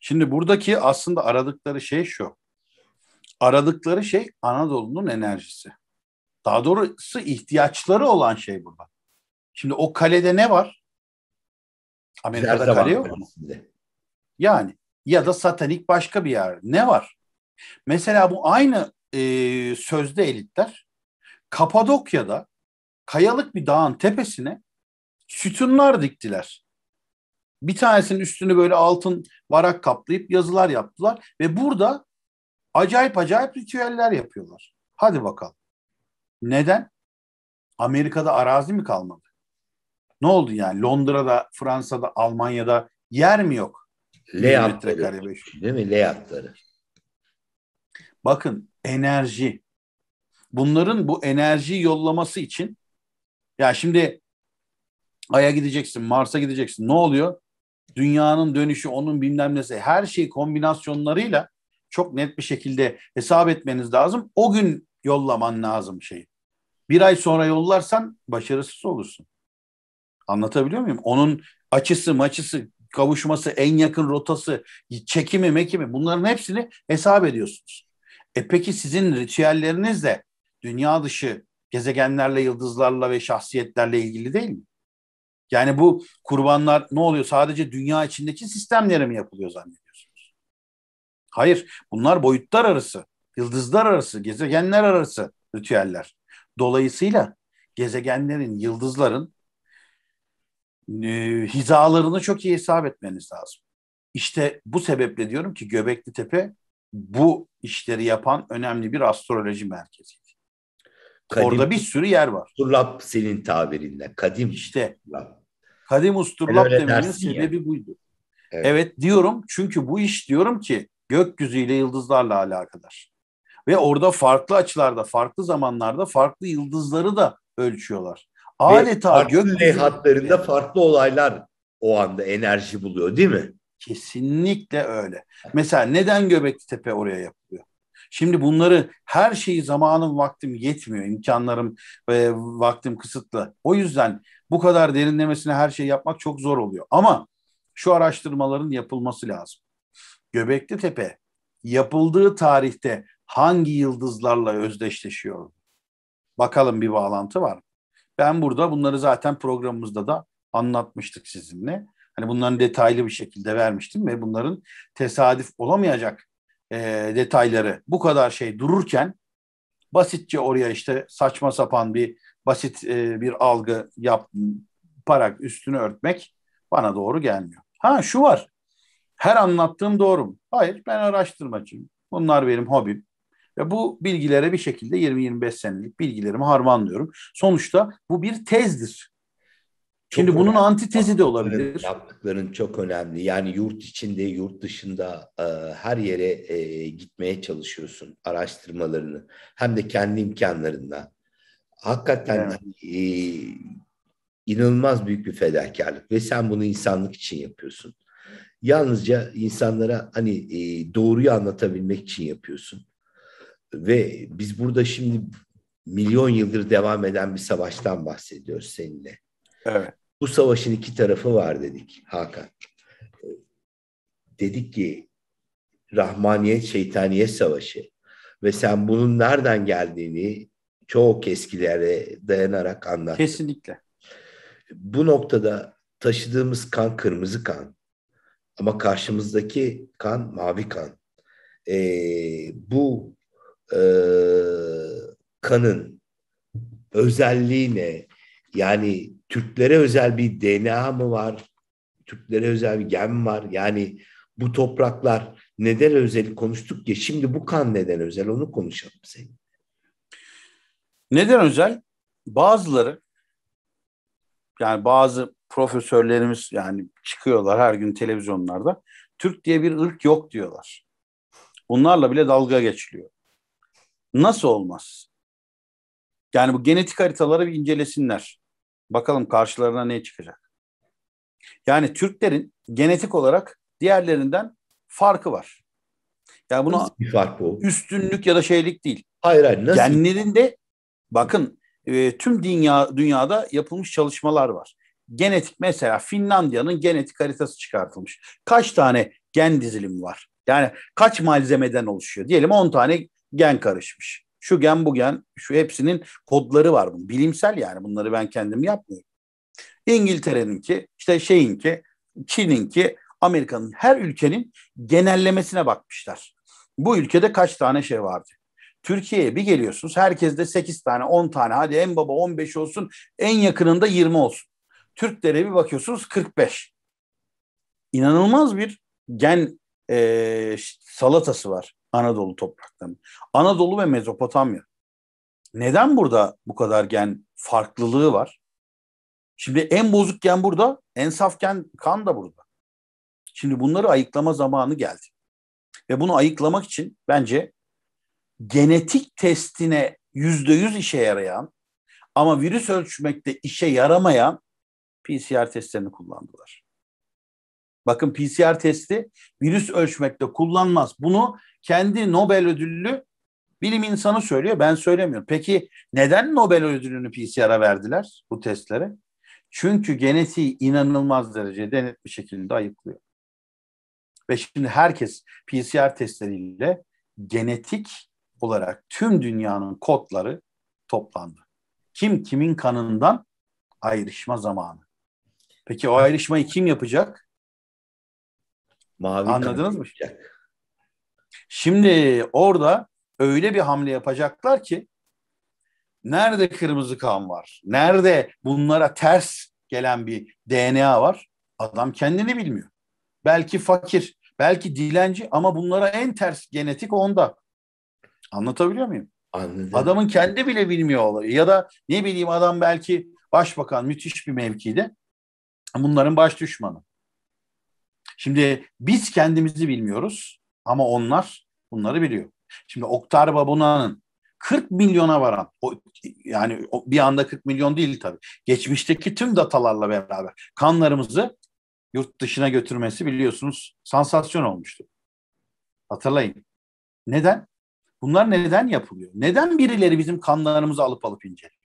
Speaker 1: Şimdi buradaki aslında aradıkları şey şu. Aradıkları şey Anadolu'nun enerjisi. Daha doğrusu ihtiyaçları olan şey burada. Şimdi o kalede ne var? Amerika'da Zerzavan kale yok mu? Yani ya da satanik başka bir yer. Ne var? Mesela bu aynı e, sözde elitler Kapadokya'da kayalık bir dağın tepesine sütunlar diktiler. Bir tanesinin üstünü böyle altın varak kaplayıp yazılar yaptılar ve burada acayip acayip ritüeller yapıyorlar. Hadi bakalım. Neden? Amerika'da arazi mi kalmadı? Ne oldu yani? Londra'da, Fransa'da, Almanya'da yer mi yok?
Speaker 2: Leyatları.
Speaker 1: Değil mi? Leyatları. Bakın enerji, bunların bu enerji yollaması için ya şimdi Ay'a gideceksin, Mars'a gideceksin. Ne oluyor? Dünyanın dönüşü, onun bilmem nesi, her şey kombinasyonlarıyla çok net bir şekilde hesap etmeniz lazım. O gün yollaman lazım şeyi. Bir ay sonra yollarsan başarısız olursun. Anlatabiliyor muyum? Onun açısı, maçısı, kavuşması, en yakın rotası, çekimi, mekimi bunların hepsini hesap ediyorsunuz. E peki sizin ritüelleriniz de dünya dışı gezegenlerle, yıldızlarla ve şahsiyetlerle ilgili değil mi? Yani bu kurbanlar ne oluyor? Sadece dünya içindeki sistemlere mi yapılıyor zannediyorsunuz? Hayır, bunlar boyutlar arası, yıldızlar arası, gezegenler arası ritüeller. Dolayısıyla gezegenlerin, yıldızların e, hizalarını çok iyi hesap etmeniz lazım. İşte bu sebeple diyorum ki Göbekli Tepe bu işleri yapan önemli bir astroloji merkezi. Kadim, Orada bir sürü yer var. Usturlap senin tabirinle, Kadim işte. Kadim usturlap demenin sebebi ya. buydu. Evet. evet diyorum çünkü bu iş diyorum ki gökyüzüyle yıldızlarla alakadar. Ve orada farklı açılarda, farklı zamanlarda farklı yıldızları da ölçüyorlar. Adeta farklı gökyüzü... leyhatlarında yani. farklı olaylar o anda enerji buluyor değil mi? Kesinlikle öyle. Mesela neden Göbekli Tepe oraya yapılıyor? Şimdi bunları her şeyi zamanım vaktim yetmiyor. imkanlarım ve vaktim kısıtlı. O yüzden bu kadar derinlemesine her şeyi yapmak çok zor oluyor. Ama şu araştırmaların yapılması lazım. Göbekli Tepe yapıldığı tarihte hangi yıldızlarla özdeşleşiyor? Bakalım bir bağlantı var mı? Ben burada bunları zaten programımızda da anlatmıştık sizinle. Hani bunların detaylı bir şekilde vermiştim ve bunların tesadüf olamayacak e, detayları bu kadar şey dururken basitçe oraya işte saçma sapan bir basit e, bir algı yaparak üstünü örtmek bana doğru gelmiyor. Ha şu var. Her anlattığım doğru mu? Hayır ben araştırmacıyım. Bunlar benim hobim. Ve bu bilgilere bir şekilde 20-25 senelik bilgilerimi harmanlıyorum. Sonuçta bu bir tezdir. Şimdi bunun önemli. antitezi de olabilir. Yaptıkların
Speaker 2: çok önemli. Yani yurt içinde, yurt dışında e, her yere e, gitmeye çalışıyorsun araştırmalarını. Hem de kendi imkanlarında. Hakikaten evet. Hani, e, inanılmaz büyük bir fedakarlık ve sen bunu insanlık için yapıyorsun. Yalnızca insanlara hani e, doğruyu anlatabilmek için yapıyorsun. Ve biz burada şimdi milyon yıldır devam eden bir savaştan bahsediyoruz seninle Evet. Bu savaşın iki tarafı var dedik Hakan. Dedik ki Rahmaniyet şeytaniyet savaşı ve sen bunun nereden geldiğini çoğu keskilere dayanarak anlattın. Kesinlikle. Bu noktada taşıdığımız kan kırmızı kan ama karşımızdaki kan mavi kan. Ee, bu e, kanın özelliği ne? Yani Türklere özel bir DNA mı var? Türklere özel bir gen mi var? Yani bu topraklar neden özel konuştuk ya şimdi bu kan neden özel onu konuşalım senin.
Speaker 1: Neden özel? Bazıları yani bazı profesörlerimiz yani çıkıyorlar her gün televizyonlarda. Türk diye bir ırk yok diyorlar. Bunlarla bile dalga geçiliyor. Nasıl olmaz? Yani bu genetik haritaları bir incelesinler. Bakalım karşılarına ne çıkacak. Yani Türklerin genetik olarak diğerlerinden farkı var. Yani buna nasıl bir fark bu? Üstünlük ya da şeylik değil. Hayır hayır. Nasıl? Genlerinde bakın e, tüm dünya dünyada yapılmış çalışmalar var. Genetik mesela Finlandiya'nın genetik haritası çıkartılmış. Kaç tane gen dizilimi var? Yani kaç malzemeden oluşuyor? Diyelim 10 tane gen karışmış şu gen bu gen şu hepsinin kodları var bunun. Bilimsel yani bunları ben kendim yapmıyorum. İngiltere'ninki işte şeyinki Çin'inki Amerika'nın her ülkenin genellemesine bakmışlar. Bu ülkede kaç tane şey vardı? Türkiye'ye bir geliyorsunuz herkeste 8 tane 10 tane hadi en baba 15 olsun en yakınında 20 olsun. Türklere bir bakıyorsunuz 45. İnanılmaz bir gen e, salatası var. Anadolu topraklarını. Anadolu ve Mezopotamya. Neden burada bu kadar gen farklılığı var? Şimdi en bozuk gen burada, en saf gen kan da burada. Şimdi bunları ayıklama zamanı geldi. Ve bunu ayıklamak için bence genetik testine yüzde yüz işe yarayan ama virüs ölçmekte işe yaramayan PCR testlerini kullandılar. Bakın PCR testi virüs ölçmekte kullanmaz. Bunu kendi Nobel ödüllü bilim insanı söylüyor. Ben söylemiyorum. Peki neden Nobel ödülünü PCR'a verdiler bu testlere? Çünkü genetiği inanılmaz derecede net bir şekilde ayıklıyor. Ve şimdi herkes PCR testleriyle genetik olarak tüm dünyanın kodları toplandı. Kim kimin kanından ayrışma zamanı. Peki o ayrışmayı kim yapacak? Mavi Anladınız mı? Şimdi orada öyle bir hamle yapacaklar ki nerede kırmızı kan var? Nerede bunlara ters gelen bir DNA var? Adam kendini bilmiyor. Belki fakir, belki dilenci ama bunlara en ters genetik onda. Anlatabiliyor muyum? Anladım. Adamın kendi bile bilmiyor olayı. Ya da ne bileyim adam belki başbakan müthiş bir mevkide. Bunların baş düşmanı. Şimdi biz kendimizi bilmiyoruz ama onlar bunları biliyor. Şimdi Oktar Babuna'nın 40 milyona varan o, yani o, bir anda 40 milyon değil tabii. Geçmişteki tüm datalarla beraber kanlarımızı yurt dışına götürmesi biliyorsunuz sansasyon olmuştu. Hatırlayın. Neden? Bunlar neden yapılıyor? Neden birileri bizim kanlarımızı alıp alıp inceliyor?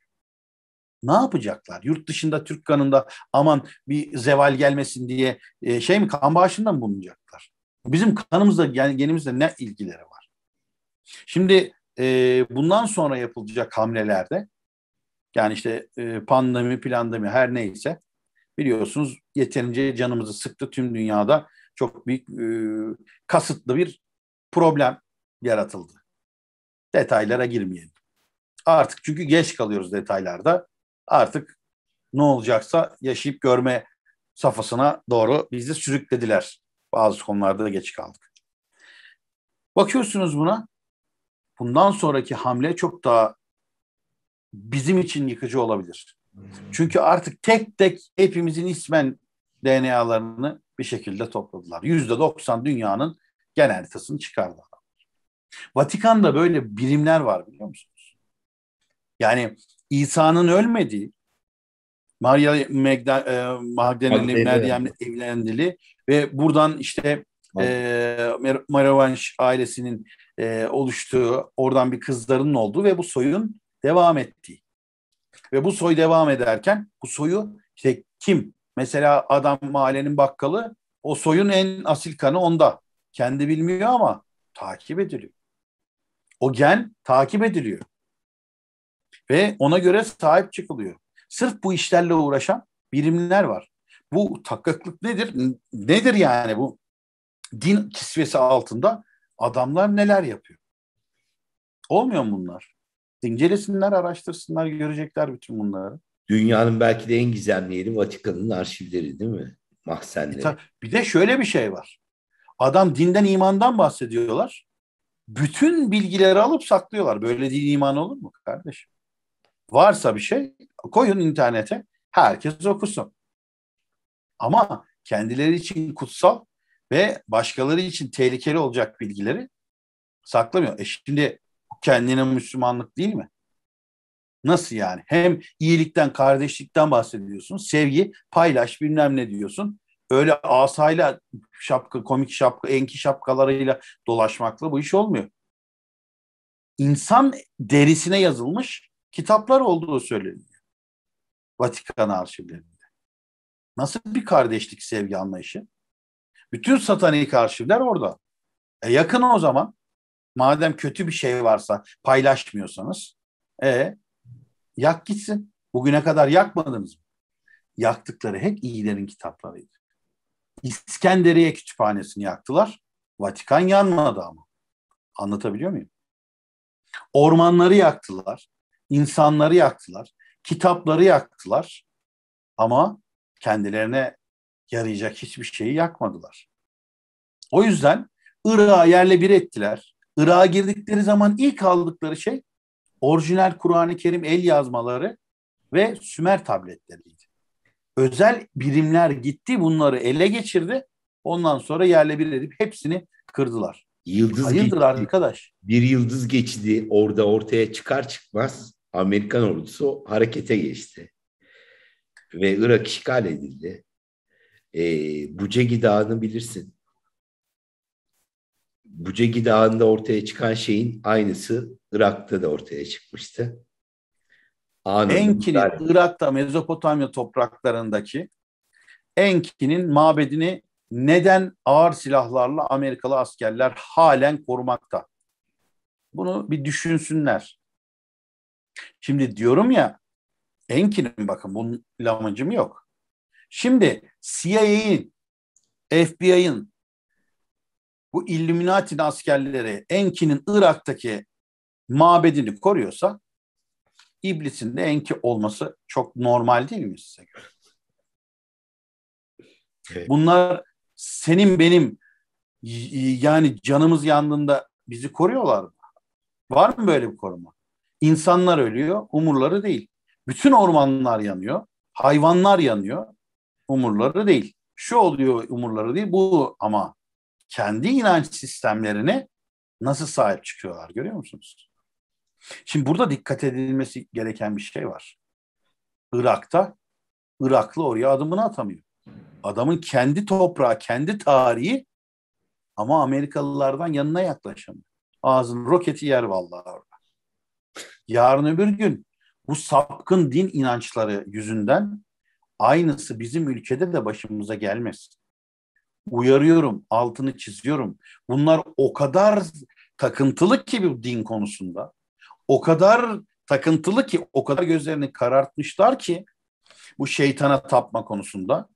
Speaker 1: ne yapacaklar? Yurt dışında Türk kanında aman bir zeval gelmesin diye e, şey mi kan bağışında mı bulunacaklar? Bizim kanımızla yani genimizle ne ilgileri var? Şimdi e, bundan sonra yapılacak hamlelerde yani işte e, pandemi, plandemi her neyse biliyorsunuz yeterince canımızı sıktı tüm dünyada çok büyük e, kasıtlı bir problem yaratıldı. Detaylara girmeyelim. Artık çünkü geç kalıyoruz detaylarda artık ne olacaksa yaşayıp görme safhasına doğru bizi sürüklediler. Bazı konularda da geç kaldık. Bakıyorsunuz buna. Bundan sonraki hamle çok daha bizim için yıkıcı olabilir. Çünkü artık tek tek hepimizin ismen DNA'larını bir şekilde topladılar. Yüzde doksan dünyanın genel haritasını çıkardı. Vatikan'da böyle birimler var biliyor musunuz? Yani İsa'nın ölmediği, Maria Magda, e, Magdalene'nin Meryem'le evlendiği ve buradan işte e, Meravanş ailesinin e, oluştuğu, oradan bir kızlarının olduğu ve bu soyun devam ettiği. Ve bu soy devam ederken bu soyu işte kim? Mesela adam mahallenin bakkalı o soyun en asil kanı onda. Kendi bilmiyor ama takip ediliyor. O gen takip ediliyor. Ve ona göre sahip çıkılıyor. Sırf bu işlerle uğraşan birimler var. Bu takkaklık nedir? Nedir yani bu din kisvesi altında adamlar neler yapıyor? Olmuyor mu bunlar? İncelesinler, araştırsınlar, görecekler bütün bunları.
Speaker 2: Dünyanın belki de en gizemli yeri Vatikan'ın arşivleri değil mi? Mahzenleri. E
Speaker 1: bir de şöyle bir şey var. Adam dinden imandan bahsediyorlar. Bütün bilgileri alıp saklıyorlar. Böyle din iman olur mu kardeşim? Varsa bir şey koyun internete herkes okusun. Ama kendileri için kutsal ve başkaları için tehlikeli olacak bilgileri saklamıyor. E şimdi kendine Müslümanlık değil mi? Nasıl yani? Hem iyilikten, kardeşlikten bahsediyorsun. Sevgi, paylaş bilmem ne diyorsun. Öyle asayla şapka, komik şapka, enki şapkalarıyla dolaşmakla bu iş olmuyor. İnsan derisine yazılmış kitaplar olduğu söyleniyor. Vatikan arşivlerinde. Nasıl bir kardeşlik sevgi anlayışı? Bütün satanik arşivler orada. E yakın o zaman. Madem kötü bir şey varsa paylaşmıyorsanız e yak gitsin. Bugüne kadar yakmadınız mı? Yaktıkları hep iyilerin kitaplarıydı. İskenderiye kütüphanesini yaktılar. Vatikan yanmadı ama. Anlatabiliyor muyum? Ormanları yaktılar insanları yaktılar, kitapları yaktılar ama kendilerine yarayacak hiçbir şeyi yakmadılar. O yüzden Irak'ı yerle bir ettiler. Irak'a girdikleri zaman ilk aldıkları şey orijinal Kur'an-ı Kerim el yazmaları ve Sümer tabletleriydi. Özel birimler gitti bunları ele geçirdi. Ondan sonra yerle bir edip hepsini kırdılar. Yıldız Hayırdır geçti. arkadaş? Bir
Speaker 2: yıldız geçti orada ortaya çıkar çıkmaz Amerikan ordusu harekete geçti. Ve Irak işgal edildi. E, Bucegi Dağı'nı bilirsin. Bucegi Dağı'nda ortaya çıkan şeyin
Speaker 1: aynısı Irak'ta da ortaya çıkmıştı. Anında Enki'nin Irak'ta Mezopotamya topraklarındaki Enki'nin mabedini neden ağır silahlarla Amerikalı askerler halen korumakta? Bunu bir düşünsünler. Şimdi diyorum ya Enkin'in bakın bunun lamıcım yok. Şimdi CIA'in, FBI'ın bu Illuminati askerleri Enki'nin Irak'taki mabedini koruyorsa iblisin de Enki olması çok normal değil mi size göre? Evet. Bunlar senin benim yani canımız yandığında bizi koruyorlar mı? Var mı böyle bir koruma? İnsanlar ölüyor, umurları değil. Bütün ormanlar yanıyor, hayvanlar yanıyor, umurları değil. Şu oluyor umurları değil, bu ama kendi inanç sistemlerine nasıl sahip çıkıyorlar görüyor musunuz? Şimdi burada dikkat edilmesi gereken bir şey var. Irak'ta Iraklı oraya adımını atamıyor. Adamın kendi toprağı, kendi tarihi ama Amerikalılardan yanına yaklaşamıyor. Ağzın roketi yer vallahi orada. Yarın öbür gün bu sapkın din inançları yüzünden aynısı bizim ülkede de başımıza gelmesin. Uyarıyorum, altını çiziyorum. Bunlar o kadar takıntılı ki bu din konusunda. O kadar takıntılı ki, o kadar gözlerini karartmışlar ki bu şeytana tapma konusunda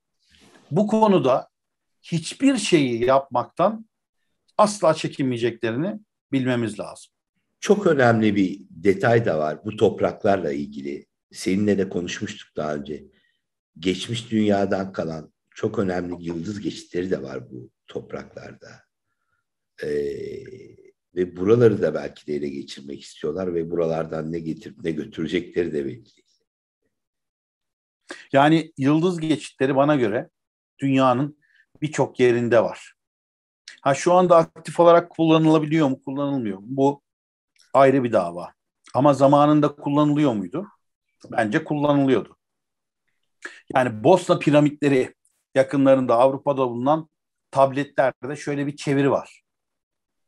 Speaker 1: bu konuda hiçbir şeyi yapmaktan asla çekinmeyeceklerini bilmemiz lazım.
Speaker 2: Çok önemli bir detay da var bu topraklarla ilgili. Seninle de konuşmuştuk daha önce. Geçmiş dünyadan kalan çok önemli yıldız geçitleri de var bu topraklarda. Ee, ve buraları da belki de ele geçirmek istiyorlar ve buralardan ne getirip ne götürecekleri de belli
Speaker 1: Yani yıldız geçitleri bana göre dünyanın birçok yerinde var. Ha şu anda aktif olarak kullanılabiliyor mu, kullanılmıyor mu? Bu ayrı bir dava. Ama zamanında kullanılıyor muydu? Bence kullanılıyordu. Yani Bosna piramitleri yakınlarında Avrupa'da bulunan tabletlerde şöyle bir çeviri var.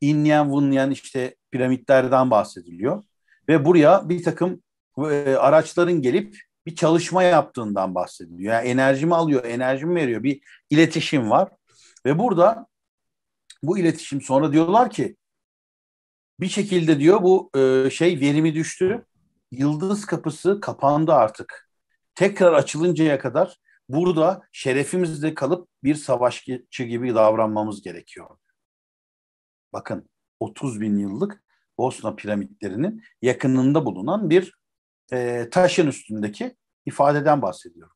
Speaker 1: İnyen vınyen işte piramitlerden bahsediliyor. Ve buraya bir takım e, araçların gelip bir çalışma yaptığından bahsediliyor. Yani enerjimi alıyor, enerjimi veriyor. Bir iletişim var. Ve burada bu iletişim sonra diyorlar ki bir şekilde diyor bu e, şey verimi düştü. Yıldız kapısı kapandı artık. Tekrar açılıncaya kadar burada şerefimizde kalıp bir savaşçı gibi davranmamız gerekiyor. Bakın 30 bin yıllık Bosna piramitlerinin yakınında bulunan bir e, taşın üstündeki ifadeden bahsediyorum.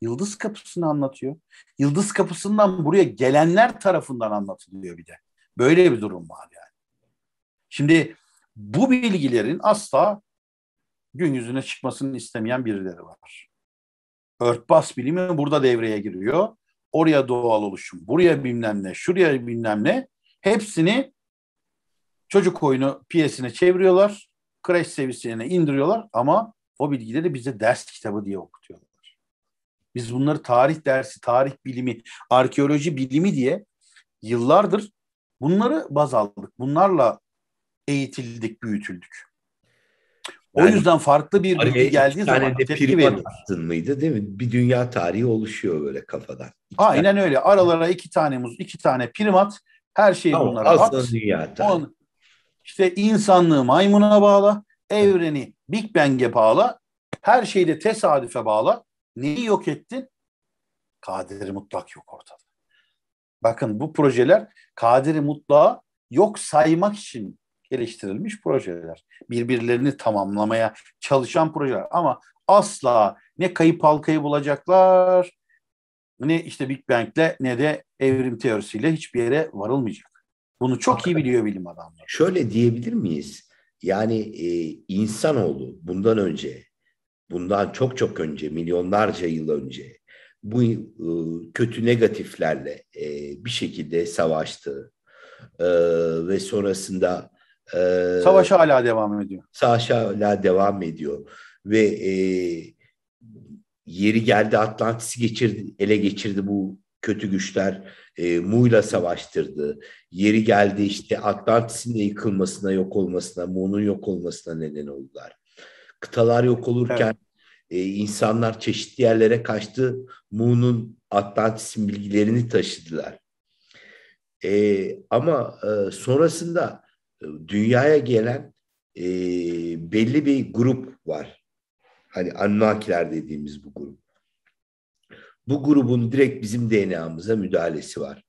Speaker 1: Yıldız kapısını anlatıyor. Yıldız kapısından buraya gelenler tarafından anlatılıyor bir de. Böyle bir durum var yani. Şimdi bu bilgilerin asla gün yüzüne çıkmasını istemeyen birileri var. Örtbas bilimi burada devreye giriyor. Oraya doğal oluşum, buraya bilmem ne, şuraya bilmem ne. Hepsini çocuk oyunu piyesine çeviriyorlar. Kreş seviyesine indiriyorlar ama o bilgileri bize ders kitabı diye okutuyorlar. Biz bunları tarih dersi, tarih bilimi, arkeoloji bilimi diye yıllardır bunları baz aldık. Bunlarla eğitildik, büyütüldük. O yani, yüzden farklı bir bilgi geldiği zaman de tepki veriyor.
Speaker 2: mıydı değil mi? Bir dünya tarihi oluşuyor böyle kafadan. İki
Speaker 1: Aynen tane. öyle. Aralara iki tane muz, iki tane primat her şeyi tamam, bunlara at. Dünya tarihi işte insanlığı maymuna bağla, evreni Big Bang'e bağla, her şeyi de tesadüfe bağla. Neyi yok ettin? Kadiri mutlak yok ortada. Bakın bu projeler kadiri mutlağı yok saymak için geliştirilmiş projeler. Birbirlerini tamamlamaya çalışan projeler ama asla ne kayıp halkayı bulacaklar ne işte Big Bang'le ne de evrim teorisiyle hiçbir yere varılmayacak. Bunu çok Hakikaten. iyi biliyor bilim adamları. Şöyle diyebilir
Speaker 2: miyiz? Yani e, insanoğlu bundan önce, bundan çok çok önce, milyonlarca yıl önce bu e, kötü negatiflerle e, bir şekilde savaştı e, ve sonrasında e, savaş hala devam ediyor. Savaş hala devam ediyor ve e, yeri geldi Atlantis'i geçirdi, ele geçirdi bu kötü güçler e, Mu'yla savaştırdı. Yeri geldi işte Atlantis'in yıkılmasına, yok olmasına, Mu'nun yok olmasına neden oldular. Kıtalar yok olurken evet. e, insanlar çeşitli yerlere kaçtı. Mu'nun Atlantis'in bilgilerini taşıdılar. E, ama e, sonrasında e, dünyaya gelen e, belli bir grup var. Hani Anunnakiler dediğimiz bu grup bu grubun direkt bizim DNA'mıza müdahalesi var.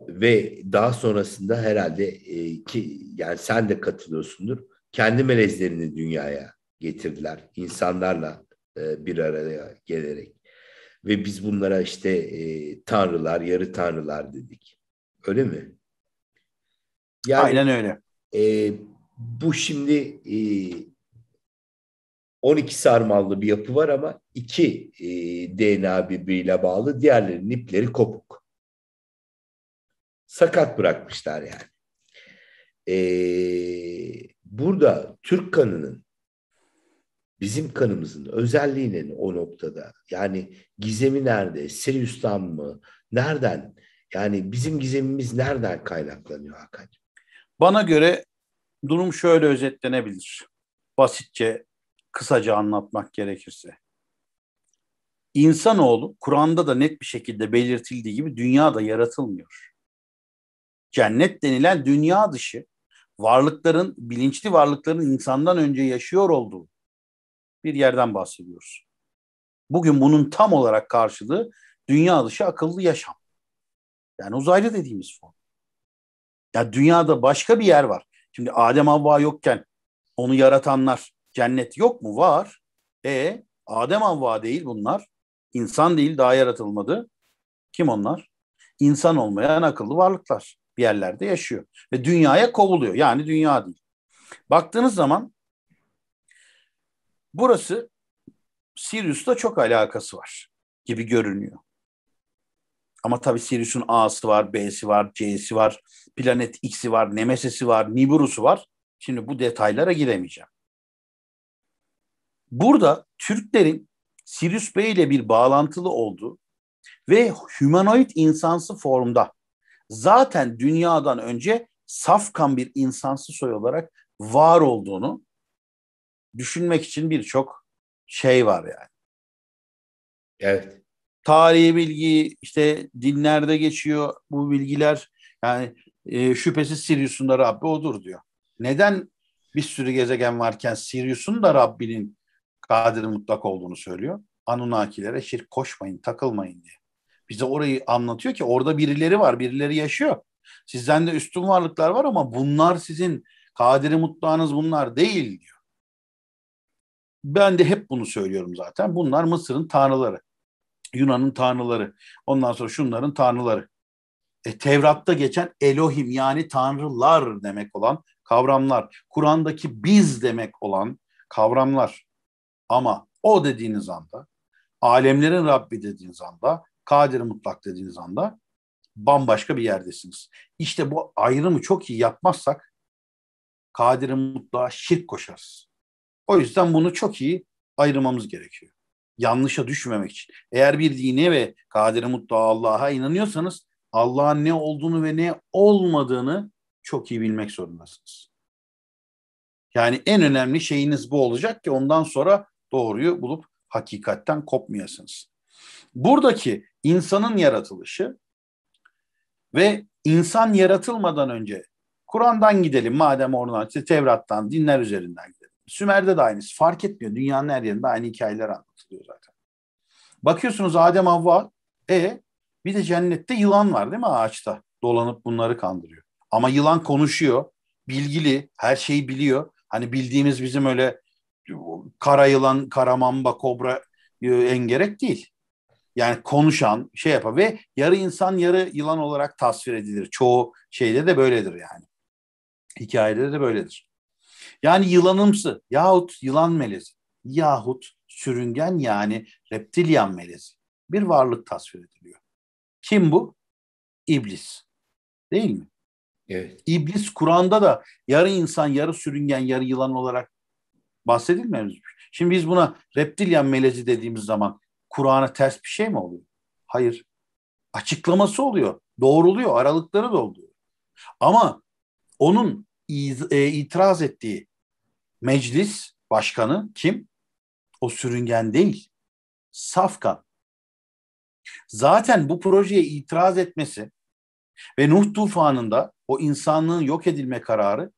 Speaker 2: Ve daha sonrasında herhalde e, ki yani sen de katılıyorsundur. Kendi melezlerini dünyaya getirdiler. insanlarla e, bir araya gelerek. Ve biz bunlara işte e, tanrılar, yarı tanrılar dedik. Öyle mi?
Speaker 1: Yani, Aynen öyle.
Speaker 2: E, bu şimdi e, 12 sarmallı bir yapı var ama iki e, DNA birbiriyle bağlı, diğerlerinin ipleri kopuk. Sakat bırakmışlar yani. E, burada Türk kanının bizim kanımızın özelliği o noktada? Yani gizemi nerede? Sirius'tan
Speaker 1: mı? Nereden? Yani bizim gizemimiz nereden kaynaklanıyor Hakan? Bana göre durum şöyle özetlenebilir. Basitçe, kısaca anlatmak gerekirse. İnsanoğlu Kur'an'da da net bir şekilde belirtildiği gibi dünyada yaratılmıyor. Cennet denilen dünya dışı varlıkların, bilinçli varlıkların insandan önce yaşıyor olduğu bir yerden bahsediyoruz. Bugün bunun tam olarak karşılığı dünya dışı akıllı yaşam. Yani uzaylı dediğimiz form. Ya dünyada başka bir yer var. Şimdi Adem Havva yokken onu yaratanlar cennet yok mu? Var. E Adem Havva değil bunlar. İnsan değil daha yaratılmadı. Kim onlar? İnsan olmayan akıllı varlıklar bir yerlerde yaşıyor. Ve dünyaya kovuluyor. Yani dünya değil. Baktığınız zaman burası Sirius'la çok alakası var gibi görünüyor. Ama tabii Sirius'un A'sı var, B'si var, C'si var, planet X'i var, Nemesis'i var, Nibiru'su var. Şimdi bu detaylara giremeyeceğim. Burada Türklerin Sirius Bey ile bir bağlantılı oldu ve humanoid insansı formda zaten dünyadan önce safkan bir insansı soy olarak var olduğunu düşünmek için birçok şey var yani. Evet. Tarihi bilgi işte dinlerde geçiyor bu bilgiler yani e, şüphesiz Sirius'un da Rabbi odur diyor. Neden bir sürü gezegen varken Sirius'un da Rabbinin kaderin mutlak olduğunu söylüyor. Anunnakilere şirk koşmayın, takılmayın diye. Bize orayı anlatıyor ki orada birileri var, birileri yaşıyor. Sizden de üstün varlıklar var ama bunlar sizin kadiri mutlağınız bunlar değil diyor. Ben de hep bunu söylüyorum zaten. Bunlar Mısır'ın tanrıları. Yunan'ın tanrıları. Ondan sonra şunların tanrıları. E, Tevrat'ta geçen Elohim yani tanrılar demek olan kavramlar. Kur'an'daki biz demek olan kavramlar. Ama o dediğiniz anda, alemlerin Rabbi dediğiniz anda, Kadir mutlak dediğiniz anda bambaşka bir yerdesiniz. İşte bu ayrımı çok iyi yapmazsak Kadir mutlaka şirk koşarız. O yüzden bunu çok iyi ayırmamız gerekiyor. Yanlışa düşmemek için. Eğer bir dine ve Kadir mutlaka Allah'a inanıyorsanız Allah'ın ne olduğunu ve ne olmadığını çok iyi bilmek zorundasınız. Yani en önemli şeyiniz bu olacak ki ondan sonra doğruyu bulup hakikatten kopmayasınız. Buradaki insanın yaratılışı ve insan yaratılmadan önce Kur'an'dan gidelim madem oradan işte Tevrat'tan dinler üzerinden gidelim. Sümer'de de aynısı fark etmiyor. Dünyanın her yerinde aynı hikayeler anlatılıyor zaten. Bakıyorsunuz Adem Havva e bir de cennette yılan var değil mi ağaçta? Dolanıp bunları kandırıyor. Ama yılan konuşuyor, bilgili, her şeyi biliyor. Hani bildiğimiz bizim öyle kara yılan, karamamba, kobra e, en gerek değil. Yani konuşan, şey yapar ve yarı insan yarı yılan olarak tasvir edilir. Çoğu şeyde de böyledir yani. Hikayede de böyledir. Yani yılanımsı yahut yılan melezi yahut sürüngen yani reptilyan melezi bir varlık tasvir ediliyor. Kim bu? İblis. Değil mi? Evet. İblis Kur'an'da da yarı insan, yarı sürüngen, yarı yılan olarak bahsedilmemiz. Şimdi biz buna reptilyan melezi dediğimiz zaman Kur'an'a ters bir şey mi oluyor? Hayır. Açıklaması oluyor. Doğruluyor. Aralıkları dolduruyor. Ama onun e, itiraz ettiği meclis başkanı kim? O sürüngen değil. Safkan. Zaten bu projeye itiraz etmesi ve Nuh tufanında o insanlığın yok edilme kararı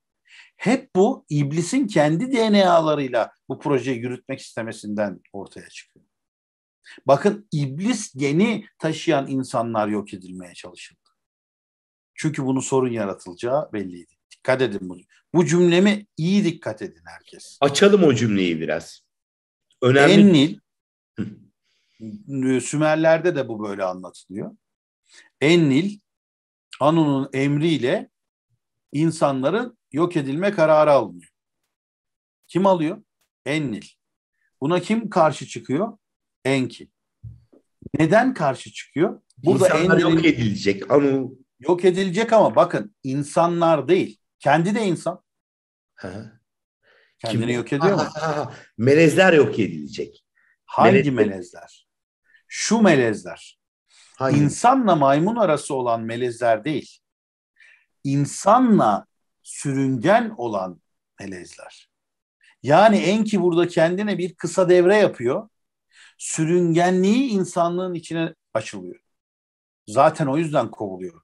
Speaker 1: hep bu iblisin kendi DNA'larıyla bu projeyi yürütmek istemesinden ortaya çıkıyor. Bakın iblis geni taşıyan insanlar yok edilmeye çalışıldı. Çünkü bunun sorun yaratılacağı belliydi. Dikkat edin bunu. Bu cümlemi iyi dikkat edin herkes. Açalım o cümleyi biraz. Önemli. Ennil e, Sümerlerde de bu böyle anlatılıyor. Ennil Anu'nun emriyle insanların yok edilme kararı alınıyor. Kim alıyor? Ennil. Buna kim karşı çıkıyor? Enki. Neden karşı çıkıyor? Burada İnsanlar Enlil'in... yok edilecek. Anu... Yok edilecek ama bakın insanlar değil. Kendi de insan.
Speaker 2: Ha. Kendini kim? yok ediyor ha, mu? Ha, ha. Melezler yok
Speaker 1: edilecek. Hangi melezler? Şu melezler. Hangi? İnsanla maymun arası olan melezler değil. İnsanla sürüngen olan melezler. Yani Enki burada kendine bir kısa devre yapıyor. Sürüngenliği insanlığın içine açılıyor. Zaten o yüzden kovuluyor.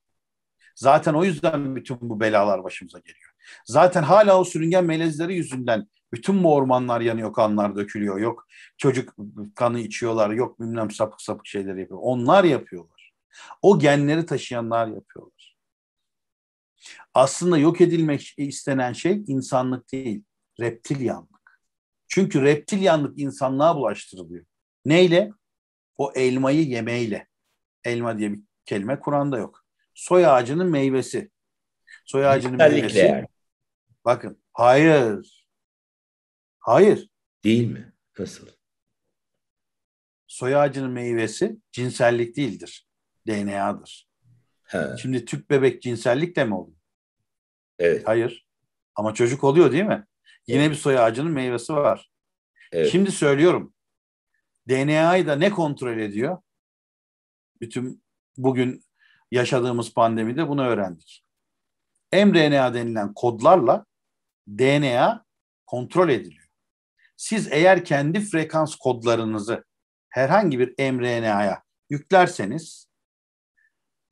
Speaker 1: Zaten o yüzden bütün bu belalar başımıza geliyor. Zaten hala o sürüngen melezleri yüzünden bütün bu ormanlar yanıyor, kanlar dökülüyor. Yok çocuk kanı içiyorlar, yok bilmem sapık sapık şeyler yapıyor. Onlar yapıyorlar. O genleri taşıyanlar yapıyorlar. Aslında yok edilmek istenen şey insanlık değil, reptilyanlık. Çünkü reptilyanlık insanlığa bulaştırılıyor. Neyle? O elmayı yemeyle. Elma diye bir kelime Kur'an'da yok. Soy ağacının meyvesi. Soy ağacının Özellikle meyvesi. Yani. Bakın, hayır. Hayır. Değil mi? Nasıl? Soy ağacının meyvesi cinsellik değildir. DNA'dır. He. Şimdi tüp bebek cinsellikle mi oluyor? Evet. Hayır. Ama çocuk oluyor değil mi? Yine evet. bir soy ağacının meyvesi var. Evet. Şimdi söylüyorum. DNA'yı da ne kontrol ediyor? Bütün bugün yaşadığımız pandemide bunu öğrendik. mRNA denilen kodlarla DNA kontrol ediliyor. Siz eğer kendi frekans kodlarınızı herhangi bir mRNA'ya yüklerseniz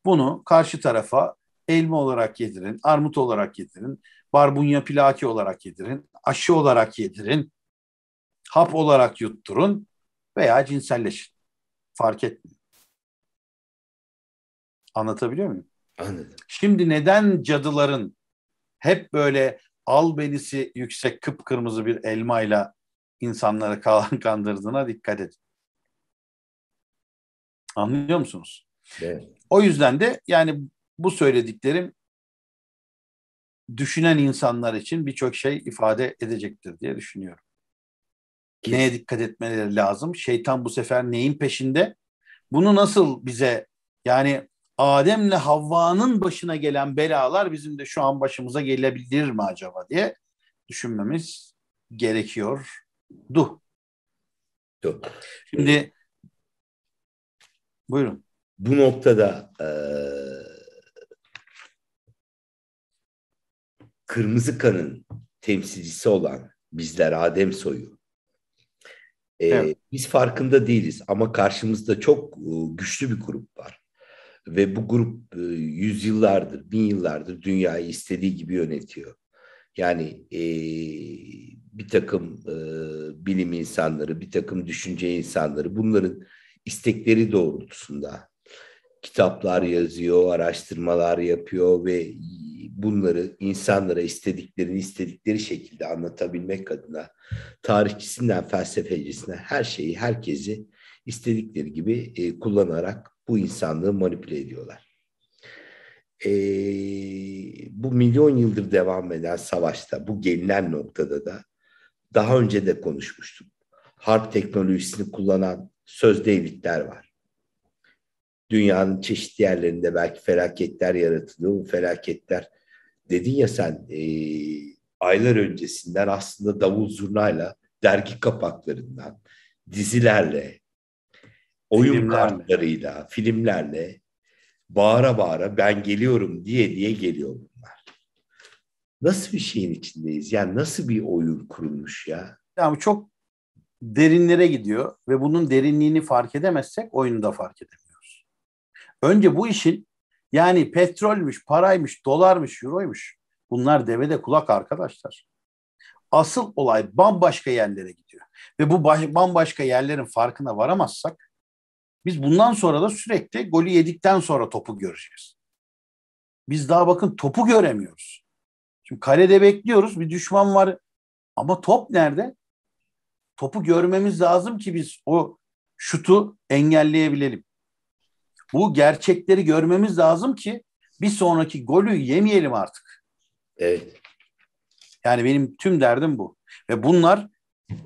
Speaker 1: bunu karşı tarafa elma olarak yedirin, armut olarak yedirin, barbunya plaki olarak yedirin, aşı olarak yedirin, hap olarak yutturun veya cinselleşin. Fark etmiyor. Anlatabiliyor muyum? Anladım. Şimdi neden cadıların hep böyle albenisi yüksek kıpkırmızı bir elmayla insanları kandırdığına dikkat edin. Anlıyor musunuz? Evet. O yüzden de yani bu söylediklerim düşünen insanlar için birçok şey ifade edecektir diye düşünüyorum. Kesinlikle. Neye dikkat etmeleri lazım? Şeytan bu sefer neyin peşinde? Bunu nasıl bize yani Adem'le Havva'nın başına gelen belalar bizim de şu an başımıza gelebilir mi acaba diye düşünmemiz gerekiyor. Du. Du. Şimdi buyurun bu
Speaker 2: noktada e, kırmızı kanın temsilcisi olan bizler Adem soyu. E, evet. Biz farkında değiliz ama karşımızda çok e, güçlü bir grup var. Ve bu grup e, yüzyıllardır, bin yıllardır dünyayı istediği gibi yönetiyor. Yani e, bir takım e, bilim insanları, bir takım düşünce insanları bunların istekleri doğrultusunda kitaplar yazıyor, araştırmalar yapıyor ve bunları insanlara istediklerini istedikleri şekilde anlatabilmek adına tarihçisinden felsefecisine her şeyi, herkesi istedikleri gibi e, kullanarak bu insanlığı manipüle ediyorlar. E, bu milyon yıldır devam eden savaşta, bu gelinen noktada da daha önce de konuşmuştuk. Harp teknolojisini kullanan sözde elitler var dünyanın çeşitli yerlerinde belki felaketler yaratılıyor. Bu felaketler dedin ya sen e, aylar öncesinden aslında davul zurnayla, dergi kapaklarından, dizilerle, oyun filmlerle. kartlarıyla, filmlerle bağıra bağıra ben geliyorum diye diye geliyor bunlar. Nasıl bir şeyin içindeyiz? Yani nasıl bir oyun kurulmuş ya?
Speaker 1: Yani çok derinlere gidiyor ve bunun derinliğini fark edemezsek oyunu da fark edemiyoruz. Önce bu işin yani petrolmüş, paraymış, dolarmış, euroymuş. Bunlar devede kulak arkadaşlar. Asıl olay bambaşka yerlere gidiyor. Ve bu bambaşka yerlerin farkına varamazsak biz bundan sonra da sürekli golü yedikten sonra topu göreceğiz. Biz daha bakın topu göremiyoruz. Şimdi kalede bekliyoruz bir düşman var ama top nerede? Topu görmemiz lazım ki biz o şutu engelleyebilelim. Bu gerçekleri görmemiz lazım ki bir sonraki golü yemeyelim artık. Evet. Yani benim tüm derdim bu. Ve bunlar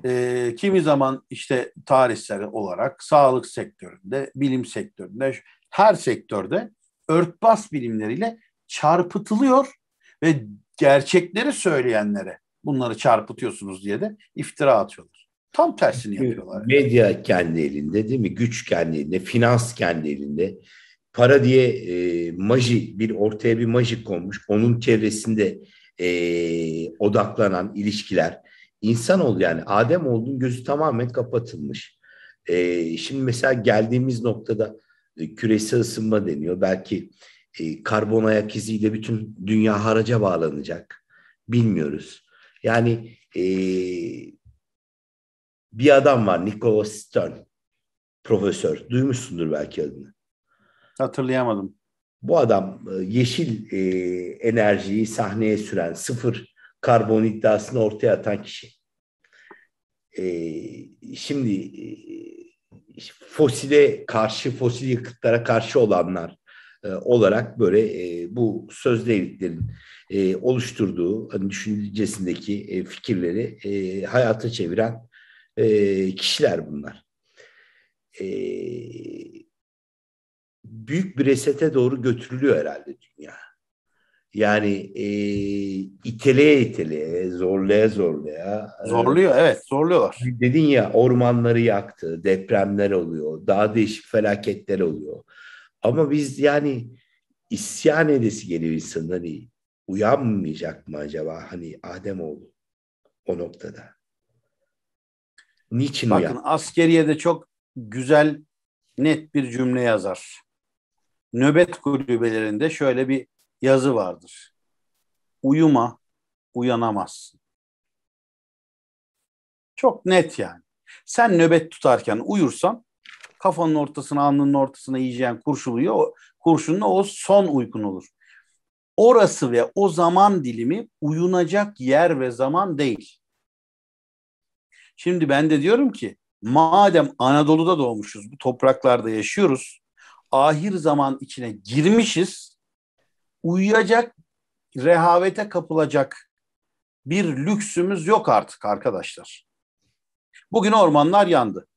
Speaker 1: e, kimi zaman işte tarihsel olarak sağlık sektöründe, bilim sektöründe, her sektörde örtbas bilimleriyle çarpıtılıyor ve gerçekleri söyleyenlere bunları çarpıtıyorsunuz diye de iftira atıyorlar. Tam tersini yapıyorlar.
Speaker 2: Medya kendi elinde değil mi? Güç kendi elinde, finans kendi elinde. Para diye e, maji, bir ortaya bir maji konmuş. Onun çevresinde e, odaklanan ilişkiler. İnsan oldu yani. Adem olduğun gözü tamamen kapatılmış. E, şimdi mesela geldiğimiz noktada e, küresel ısınma deniyor. Belki e, karbon ayak iziyle bütün dünya haraca bağlanacak. Bilmiyoruz. Yani eee bir adam var Nikola Stern profesör. Duymuşsundur belki adını. Hatırlayamadım. Bu adam e, yeşil e, enerjiyi sahneye süren sıfır karbon iddiasını ortaya atan kişi. E, şimdi e, fosile karşı, fosil yakıtlara karşı olanlar e, olarak böyle e, bu söz devletlerin e, oluşturduğu hani düşüncesindeki e, fikirleri e, hayata çeviren e, kişiler bunlar. E, büyük bir resete doğru götürülüyor herhalde dünya. Yani e, iteleye iteleye, zorlaya zorlaya. E, Zorluyor
Speaker 1: evet zorluyorlar.
Speaker 2: Dedin ya ormanları yaktı, depremler oluyor, daha değişik felaketler oluyor. Ama biz yani isyan edesi geliyor insanın hani uyanmayacak mı acaba
Speaker 1: hani Ademoğlu o noktada?
Speaker 2: Niçin Bakın uyan?
Speaker 1: askeriye de çok güzel net bir cümle yazar. Nöbet kulübelerinde şöyle bir yazı vardır. Uyuma, uyanamazsın. Çok net yani. Sen nöbet tutarken uyursan kafanın ortasına, alnının ortasına yiyeceğin kurşuluyor. O, kurşunla o son uykun olur. Orası ve o zaman dilimi uyunacak yer ve zaman değil. Şimdi ben de diyorum ki madem Anadolu'da doğmuşuz, bu topraklarda yaşıyoruz, ahir zaman içine girmişiz, uyuyacak, rehavete kapılacak bir lüksümüz yok artık arkadaşlar. Bugün ormanlar yandı.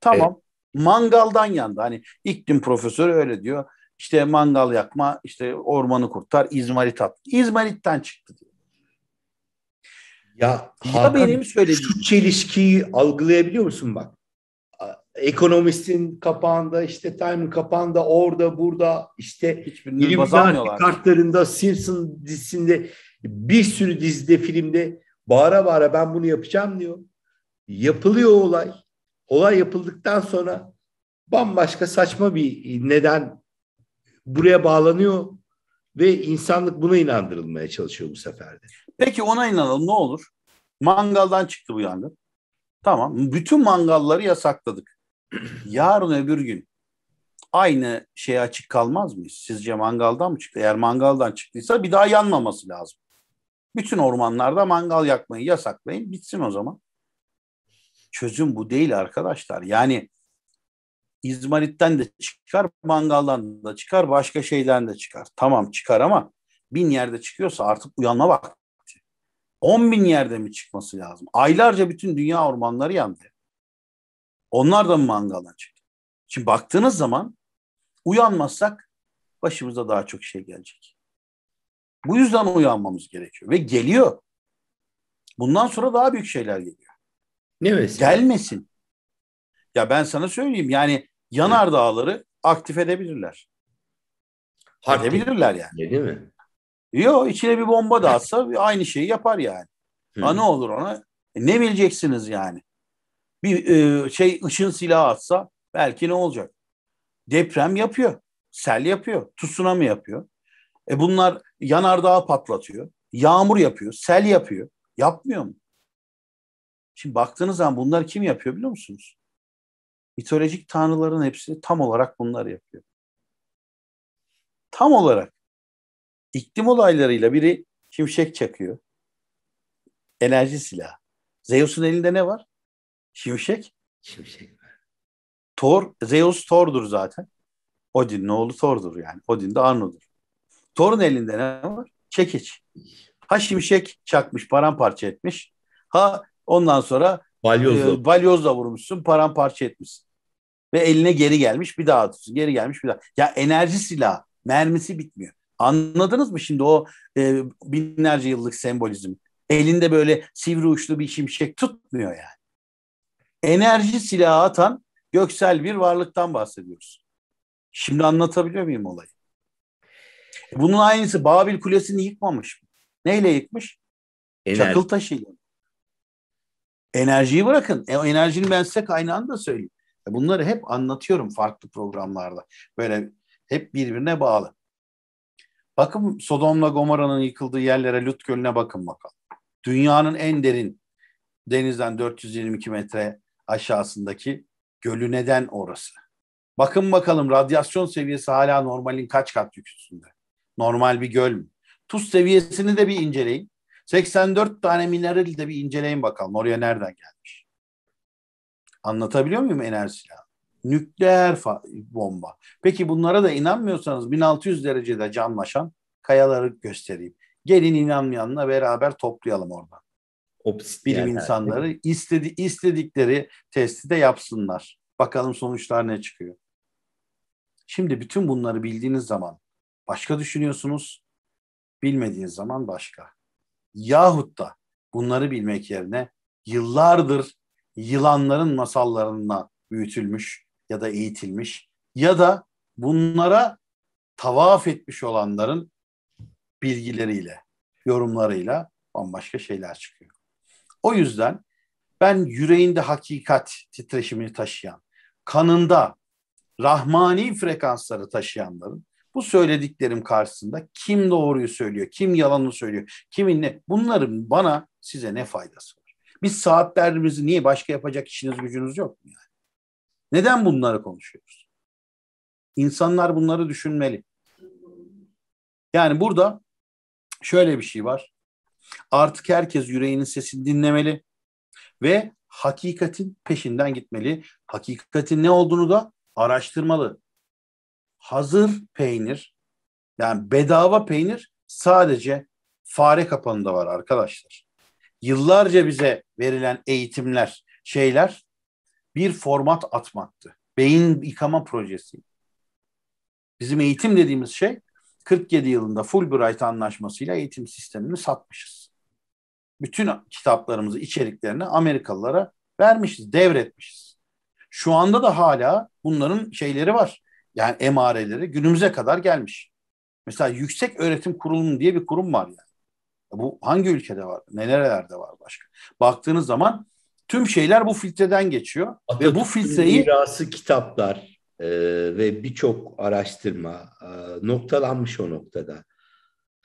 Speaker 1: Tamam. Evet. Mangaldan yandı. Hani iklim profesörü öyle diyor. İşte mangal yakma, işte ormanı kurtar, izmarit at. İzmarit'ten çıktı diyor. Ya, Hakan, ya benim söylediğim. Şu çelişkiyi algılayabiliyor musun
Speaker 2: bak? Ekonomistin kapağında işte Time'ın kapağında orada burada işte Illuminati kartlarında Simpson dizisinde bir sürü dizide filmde bağıra bağıra ben bunu yapacağım diyor. Yapılıyor olay. Olay yapıldıktan sonra bambaşka saçma bir neden
Speaker 1: buraya bağlanıyor ve insanlık buna inandırılmaya çalışıyor bu seferde. Peki ona inanalım ne olur? Mangaldan çıktı bu yangın. Tamam. Bütün mangalları yasakladık. Yarın öbür gün aynı şeye açık kalmaz mıyız? Sizce mangaldan mı çıktı? Eğer mangaldan çıktıysa bir daha yanmaması lazım. Bütün ormanlarda mangal yakmayı yasaklayın. Bitsin o zaman. Çözüm bu değil arkadaşlar. Yani İzmarit'ten de çıkar, mangaldan da çıkar, başka şeyden de çıkar. Tamam çıkar ama bin yerde çıkıyorsa artık uyanma vakti. On bin yerde mi çıkması lazım? Aylarca bütün dünya ormanları yandı. Onlar da mı mangaldan çıktı? Şimdi baktığınız zaman uyanmazsak başımıza daha çok şey gelecek. Bu yüzden uyanmamız gerekiyor ve geliyor. Bundan sonra daha büyük şeyler geliyor. Ne vesile? Gelmesin. Ya ben sana söyleyeyim yani yanar dağları aktif edebilirler. Harp edebilirler yani. Değil mi? Yok içine bir bomba da atsa aynı şeyi yapar yani. Ha ne olur ona? E, ne bileceksiniz yani? Bir e, şey ışın silahı atsa belki ne olacak? Deprem yapıyor. Sel yapıyor. Tsunami yapıyor. E bunlar yanardağı patlatıyor. Yağmur yapıyor. Sel yapıyor. Yapmıyor mu? Şimdi baktığınız zaman bunlar kim yapıyor biliyor musunuz? Mitolojik tanrıların hepsi tam olarak bunlar yapıyor. Tam olarak iklim olaylarıyla biri şimşek çakıyor. Enerji silahı. Zeus'un elinde ne var? Şimşek. Şimşek var. Thor, Zeus Thor'dur zaten. Odin ne oğlu Thor'dur yani. Odin de Arno'dur. Thor'un elinde ne var? Çekiç. Ha şimşek çakmış, paramparça etmiş. Ha ondan sonra balyozla, e, balyozla vurmuşsun, paramparça etmişsin ve eline geri gelmiş bir daha atıyorsun. Geri gelmiş bir daha. Ya enerji silah mermisi bitmiyor. Anladınız mı şimdi o e, binlerce yıllık sembolizm? Elinde böyle sivri uçlu bir şimşek tutmuyor yani. Enerji silahı atan göksel bir varlıktan bahsediyoruz. Şimdi anlatabiliyor muyum olayı? Bunun aynısı Babil Kulesi'ni yıkmamış. mı? Neyle yıkmış? Enerji. Çakıl taşıyla. Enerjiyi bırakın. E, enerjinin ben size kaynağını da söyleyeyim. E, bunları hep anlatıyorum farklı programlarda. Böyle hep birbirine bağlı. Bakın Sodom'la Gomorra'nın yıkıldığı yerlere Lut Gölü'ne bakın bakalım. Dünyanın en derin denizden 422 metre aşağısındaki gölü neden orası? Bakın bakalım radyasyon seviyesi hala normalin kaç kat yük Normal bir göl mü? Tuz seviyesini de bir inceleyin. 84 tane mineral de bir inceleyin bakalım oraya nereden gelmiş. Anlatabiliyor muyum enerji silahı? Nükleer bomba. Peki bunlara da inanmıyorsanız 1600 derecede canlaşan kayaları göstereyim. Gelin inanmayanla beraber toplayalım oradan. Opsit Bilim yani. insanları istedi, istedikleri testi de yapsınlar. Bakalım sonuçlar ne çıkıyor. Şimdi bütün bunları bildiğiniz zaman başka düşünüyorsunuz. Bilmediğiniz zaman başka. Yahut da bunları bilmek yerine yıllardır yılanların masallarına büyütülmüş ya da eğitilmiş ya da bunlara tavaf etmiş olanların bilgileriyle, yorumlarıyla bambaşka şeyler çıkıyor. O yüzden ben yüreğinde hakikat titreşimini taşıyan, kanında rahmani frekansları taşıyanların bu söylediklerim karşısında kim doğruyu söylüyor, kim yalanı söylüyor, kimin ne bunların bana size ne faydası var? Biz saatlerimizi niye başka yapacak işiniz gücünüz yok mu yani? Neden bunları konuşuyoruz? İnsanlar bunları düşünmeli. Yani burada şöyle bir şey var. Artık herkes yüreğinin sesini dinlemeli ve hakikatin peşinden gitmeli. Hakikatin ne olduğunu da araştırmalı. Hazır peynir yani bedava peynir sadece fare kapanında var arkadaşlar yıllarca bize verilen eğitimler, şeyler bir format atmaktı. Beyin yıkama projesi. Bizim eğitim dediğimiz şey 47 yılında Fulbright anlaşmasıyla eğitim sistemini satmışız. Bütün kitaplarımızı, içeriklerini Amerikalılara vermişiz, devretmişiz. Şu anda da hala bunların şeyleri var. Yani emareleri günümüze kadar gelmiş. Mesela Yüksek Öğretim Kurulumu diye bir kurum var ya. Bu hangi ülkede var? Nerelerde var başka? Baktığınız zaman tüm şeyler bu filtreden geçiyor Atatürk'ün
Speaker 2: ve bu filtreyi mirası kitaplar e, ve birçok araştırma e, noktalanmış o noktada.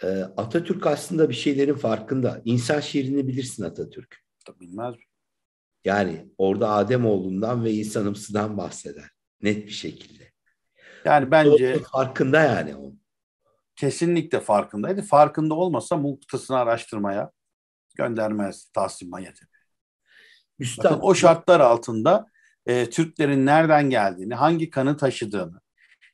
Speaker 2: E, Atatürk aslında bir şeylerin farkında. İnsan şiirini bilirsin Atatürk. Tabii bilmez Yani orada Adem Ademoğlu'ndan
Speaker 1: ve insanımsıdan bahseder net bir şekilde. Yani bence o, farkında yani onun kesinlikle farkındaydı. Farkında olmasa muktasını araştırmaya göndermez Tahsin Manyetepe. Üstad, o şartlar altında e, Türklerin nereden geldiğini, hangi kanı taşıdığını,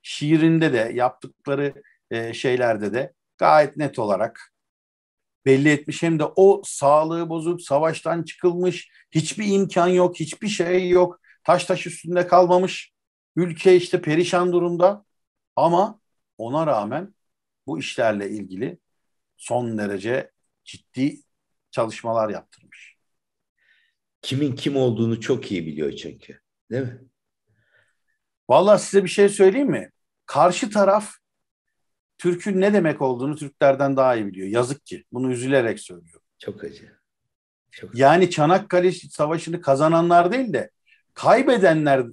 Speaker 1: şiirinde de yaptıkları e, şeylerde de gayet net olarak belli etmiş. Hem de o sağlığı bozup savaştan çıkılmış, hiçbir imkan yok, hiçbir şey yok, taş taş üstünde kalmamış. Ülke işte perişan durumda ama ona rağmen bu işlerle ilgili son derece ciddi çalışmalar yaptırmış. Kimin kim olduğunu çok iyi biliyor çünkü. Değil mi? Valla size bir şey söyleyeyim mi? Karşı taraf Türk'ün ne demek olduğunu Türklerden daha iyi biliyor. Yazık ki. Bunu üzülerek söylüyor. Çok acı. Çok acı. yani Çanakkale Savaşı'nı kazananlar değil de kaybedenler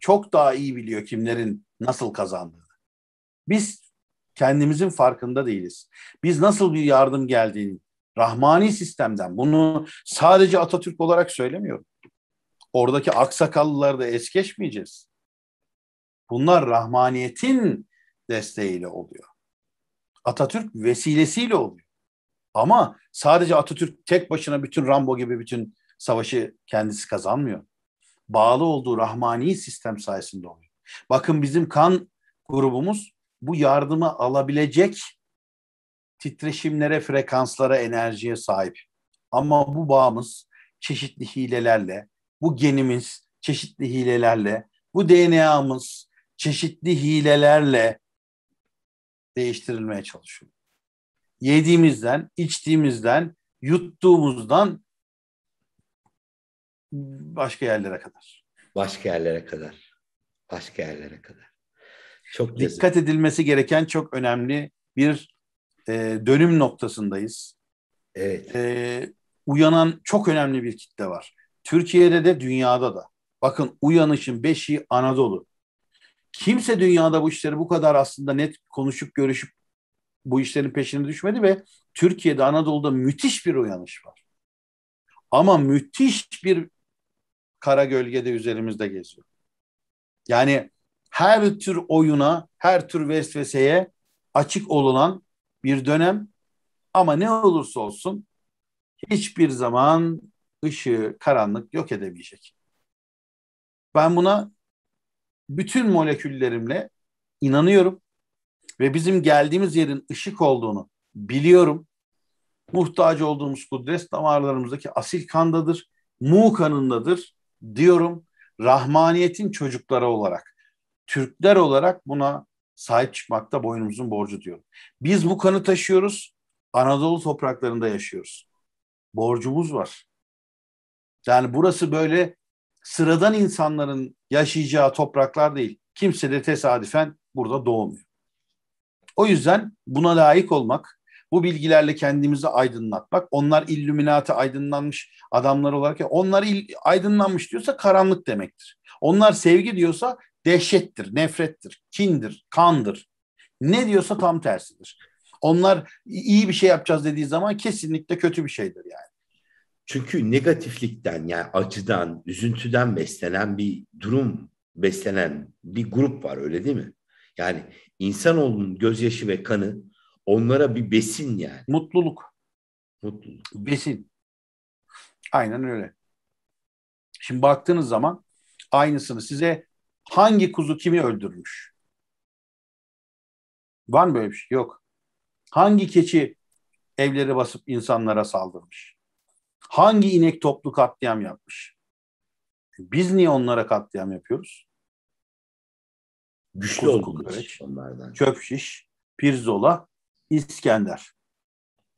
Speaker 1: çok daha iyi biliyor kimlerin nasıl kazandığını. Biz kendimizin farkında değiliz. Biz nasıl bir yardım geldiğini Rahmani sistemden bunu sadece Atatürk olarak söylemiyorum. Oradaki aksakallıları da es geçmeyeceğiz. Bunlar Rahmaniyet'in desteğiyle oluyor. Atatürk vesilesiyle oluyor. Ama sadece Atatürk tek başına bütün Rambo gibi bütün savaşı kendisi kazanmıyor. Bağlı olduğu Rahmani sistem sayesinde oluyor. Bakın bizim kan grubumuz bu yardımı alabilecek titreşimlere, frekanslara, enerjiye sahip. Ama bu bağımız çeşitli hilelerle, bu genimiz çeşitli hilelerle, bu DNA'mız çeşitli hilelerle değiştirilmeye çalışıyor. Yediğimizden, içtiğimizden, yuttuğumuzdan başka yerlere kadar. Başka yerlere kadar. Başka yerlere kadar. Çok lezzetli. dikkat edilmesi gereken çok önemli bir e, dönüm noktasındayız. Evet. E, uyanan çok önemli bir kitle var. Türkiye'de de dünyada da. Bakın uyanışın beşi Anadolu. Kimse dünyada bu işleri bu kadar aslında net konuşup görüşüp bu işlerin peşine düşmedi ve Türkiye'de Anadolu'da müthiş bir uyanış var. Ama müthiş bir kara gölgede üzerimizde geziyor. Yani her tür oyuna, her tür vesveseye açık olunan bir dönem. Ama ne olursa olsun hiçbir zaman ışığı, karanlık yok edemeyecek. Ben buna bütün moleküllerimle inanıyorum ve bizim geldiğimiz yerin ışık olduğunu biliyorum. Muhtaç olduğumuz kudret damarlarımızdaki asil kandadır, mu kanındadır diyorum. Rahmaniyetin çocukları olarak Türkler olarak buna sahip çıkmakta boynumuzun borcu diyor. Biz bu kanı taşıyoruz. Anadolu topraklarında yaşıyoruz. Borcumuz var. Yani burası böyle sıradan insanların yaşayacağı topraklar değil. Kimse de tesadüfen burada doğmuyor. O yüzden buna layık olmak, bu bilgilerle kendimizi aydınlatmak, onlar illüminati aydınlanmış adamlar olarak, onlar aydınlanmış diyorsa karanlık demektir. Onlar sevgi diyorsa dehşettir, nefrettir, kindir, kandır. Ne diyorsa tam tersidir. Onlar iyi bir şey yapacağız dediği zaman kesinlikle kötü bir şeydir yani. Çünkü negatiflikten yani
Speaker 2: acıdan, üzüntüden beslenen bir durum, beslenen bir grup var öyle değil mi? Yani insanoğlunun
Speaker 1: gözyaşı ve kanı onlara bir besin yani. Mutluluk. Mutluluk. Besin. Aynen öyle. Şimdi baktığınız zaman aynısını size hangi kuzu kimi öldürmüş? Var mı böyle bir şey? Yok. Hangi keçi evleri basıp insanlara saldırmış? Hangi inek toplu katliam yapmış? Biz niye onlara katliam yapıyoruz? Güçlü olduğumuz onlardan. Çöp pirzola, İskender.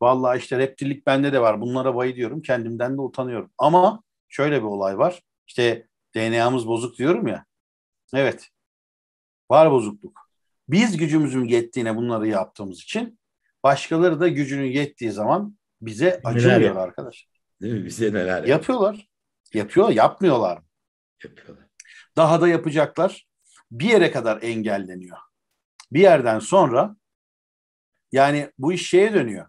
Speaker 1: Vallahi işte reptillik bende de var. Bunlara bayılıyorum. Kendimden de utanıyorum. Ama şöyle bir olay var. İşte DNA'mız bozuk diyorum ya. Evet. Var bozukluk. Biz gücümüzün yettiğine bunları yaptığımız için başkaları da gücünün yettiği zaman bize acımıyor arkadaş. Değil mi? Bize neler yapıyorlar. Yapıyor, yapmıyorlar. Yapıyorlar. Daha da yapacaklar. Bir yere kadar engelleniyor. Bir yerden sonra yani bu iş şeye dönüyor.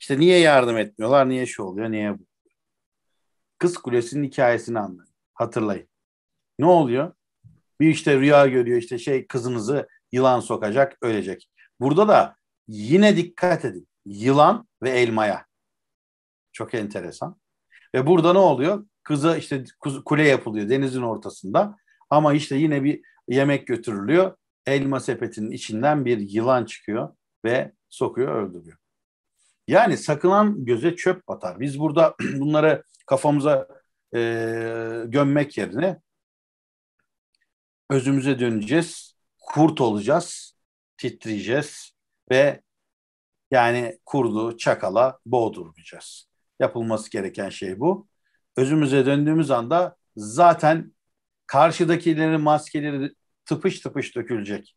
Speaker 1: İşte niye yardım etmiyorlar, niye şu oluyor, niye bu. Kız Kulesi'nin hikayesini anlayın. Hatırlayın. Ne oluyor? Bir işte rüya görüyor işte şey kızınızı yılan sokacak ölecek. Burada da yine dikkat edin. Yılan ve elmaya. Çok enteresan. Ve burada ne oluyor? Kıza işte kule yapılıyor denizin ortasında. Ama işte yine bir yemek götürülüyor. Elma sepetinin içinden bir yılan çıkıyor ve sokuyor öldürüyor. Yani sakınan göze çöp batar. Biz burada bunları kafamıza e, gömmek yerine özümüze döneceğiz, kurt olacağız, titreyeceğiz ve yani kurdu çakala boğdurmayacağız. Yapılması gereken şey bu. Özümüze döndüğümüz anda zaten karşıdakilerin maskeleri tıpış tıpış dökülecek.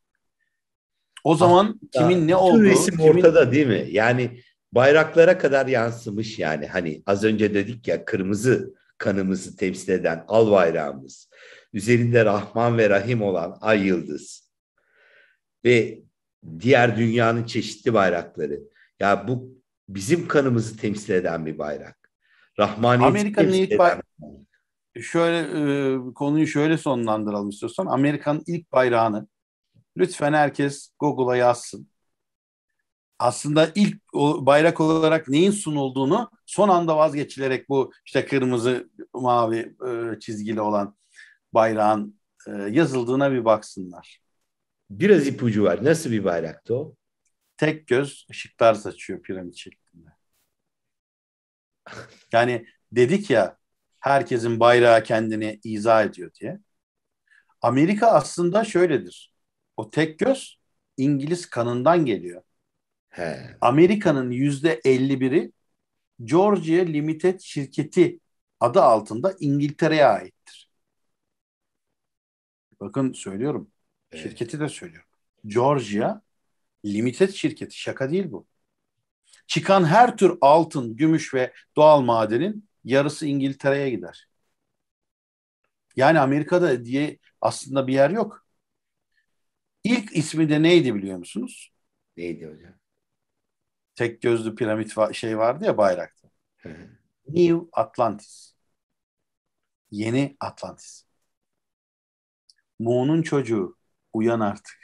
Speaker 1: O zaman ah, kimin ne olduğu... Resim kimin... ortada değil mi? Yani bayraklara kadar yansımış yani.
Speaker 2: Hani az önce dedik ya kırmızı kanımızı temsil eden al bayrağımız üzerinde Rahman ve Rahim olan ay yıldız ve diğer dünyanın çeşitli bayrakları. Ya bu bizim kanımızı temsil eden bir bayrak. Rahmaniyeti Amerika'nın ilk bayrağı.
Speaker 1: Şöyle e, konuyu şöyle sonlandıralım istiyorsan. Amerika'nın ilk bayrağını lütfen herkes Google'a yazsın. Aslında ilk bayrak olarak neyin sunulduğunu son anda vazgeçilerek bu işte kırmızı mavi e, çizgili olan bayrağın e, yazıldığına bir baksınlar. Biraz ipucu var. Nasıl bir bayraktı o? Tek göz ışıklar saçıyor piramit şeklinde. Yani dedik ya herkesin bayrağı kendini izah ediyor diye. Amerika aslında şöyledir. O tek göz İngiliz kanından geliyor. Amerika'nın yüzde 51'i Georgia Limited şirketi adı altında İngiltere'ye aittir. Bakın söylüyorum. Evet. Şirketi de söylüyorum. Georgia Limited şirketi. Şaka değil bu. Çıkan her tür altın, gümüş ve doğal madenin yarısı İngiltere'ye gider. Yani Amerika'da diye aslında bir yer yok. İlk ismi de neydi biliyor musunuz? Neydi hocam? Tek gözlü piramit va- şey vardı ya bayrakta. New Atlantis. Yeni Atlantis. Mu'nun çocuğu uyan artık.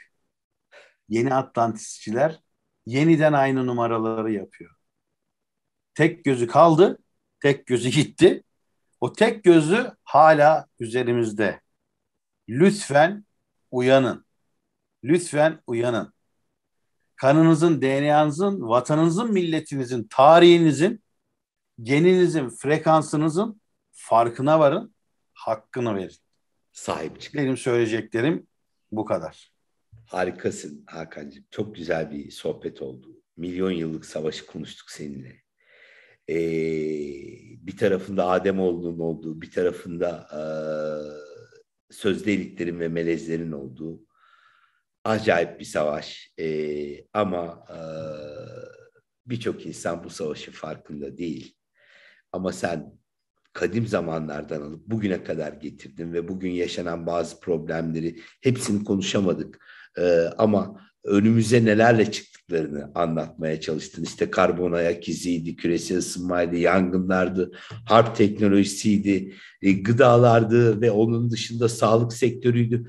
Speaker 1: Yeni Atlantisçiler yeniden aynı numaraları yapıyor. Tek gözü kaldı, tek gözü gitti. O tek gözü hala üzerimizde. Lütfen uyanın. Lütfen uyanın. Kanınızın, DNA'nızın, vatanınızın, milletinizin, tarihinizin, geninizin, frekansınızın farkına varın, hakkını verin sahip çıktı. Benim söyleyeceklerim bu kadar. Harikasın Hakan'cığım. Çok
Speaker 2: güzel bir sohbet oldu. Milyon yıllık savaşı konuştuk seninle. Ee, bir tarafında Adem Ademoğlu'nun olduğu, bir tarafında e, sözde iliklerin ve melezlerin olduğu acayip bir savaş. Ee, ama e, birçok insan bu savaşın farkında değil. Ama sen kadim zamanlardan alıp bugüne kadar getirdim ve bugün yaşanan bazı problemleri hepsini konuşamadık ee, ama önümüze nelerle çıktıklarını anlatmaya çalıştın. İşte karbon ayak iziydi, küresel ısınmaydı, yangınlardı, harp teknolojisiydi, e, gıdalardı ve onun dışında sağlık sektörüydü.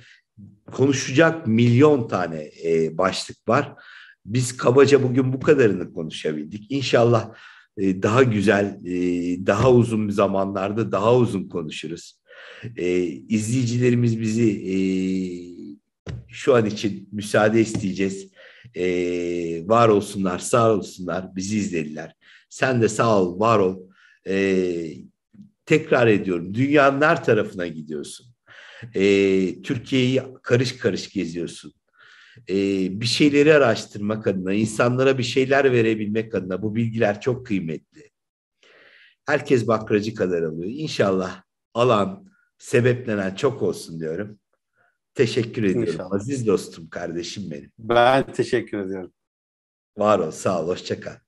Speaker 2: Konuşacak milyon tane e, başlık var. Biz kabaca bugün bu kadarını konuşabildik. İnşallah e, daha güzel, e, daha uzun zamanlarda daha uzun konuşuruz. E, izleyicilerimiz bizi şu an için müsaade isteyeceğiz. var olsunlar, sağ olsunlar, bizi izlediler. Sen de sağ ol, var ol. tekrar ediyorum, dünyanın her tarafına gidiyorsun. Türkiye'yi karış karış geziyorsun e, bir şeyleri araştırmak adına, insanlara bir şeyler verebilmek adına bu bilgiler çok kıymetli. Herkes bakracı kadar alıyor. İnşallah alan, sebeplenen çok olsun diyorum. Teşekkür ediyorum. İnşallah. Aziz dostum, kardeşim benim.
Speaker 1: Ben teşekkür ediyorum. Var ol, sağ ol, hoşça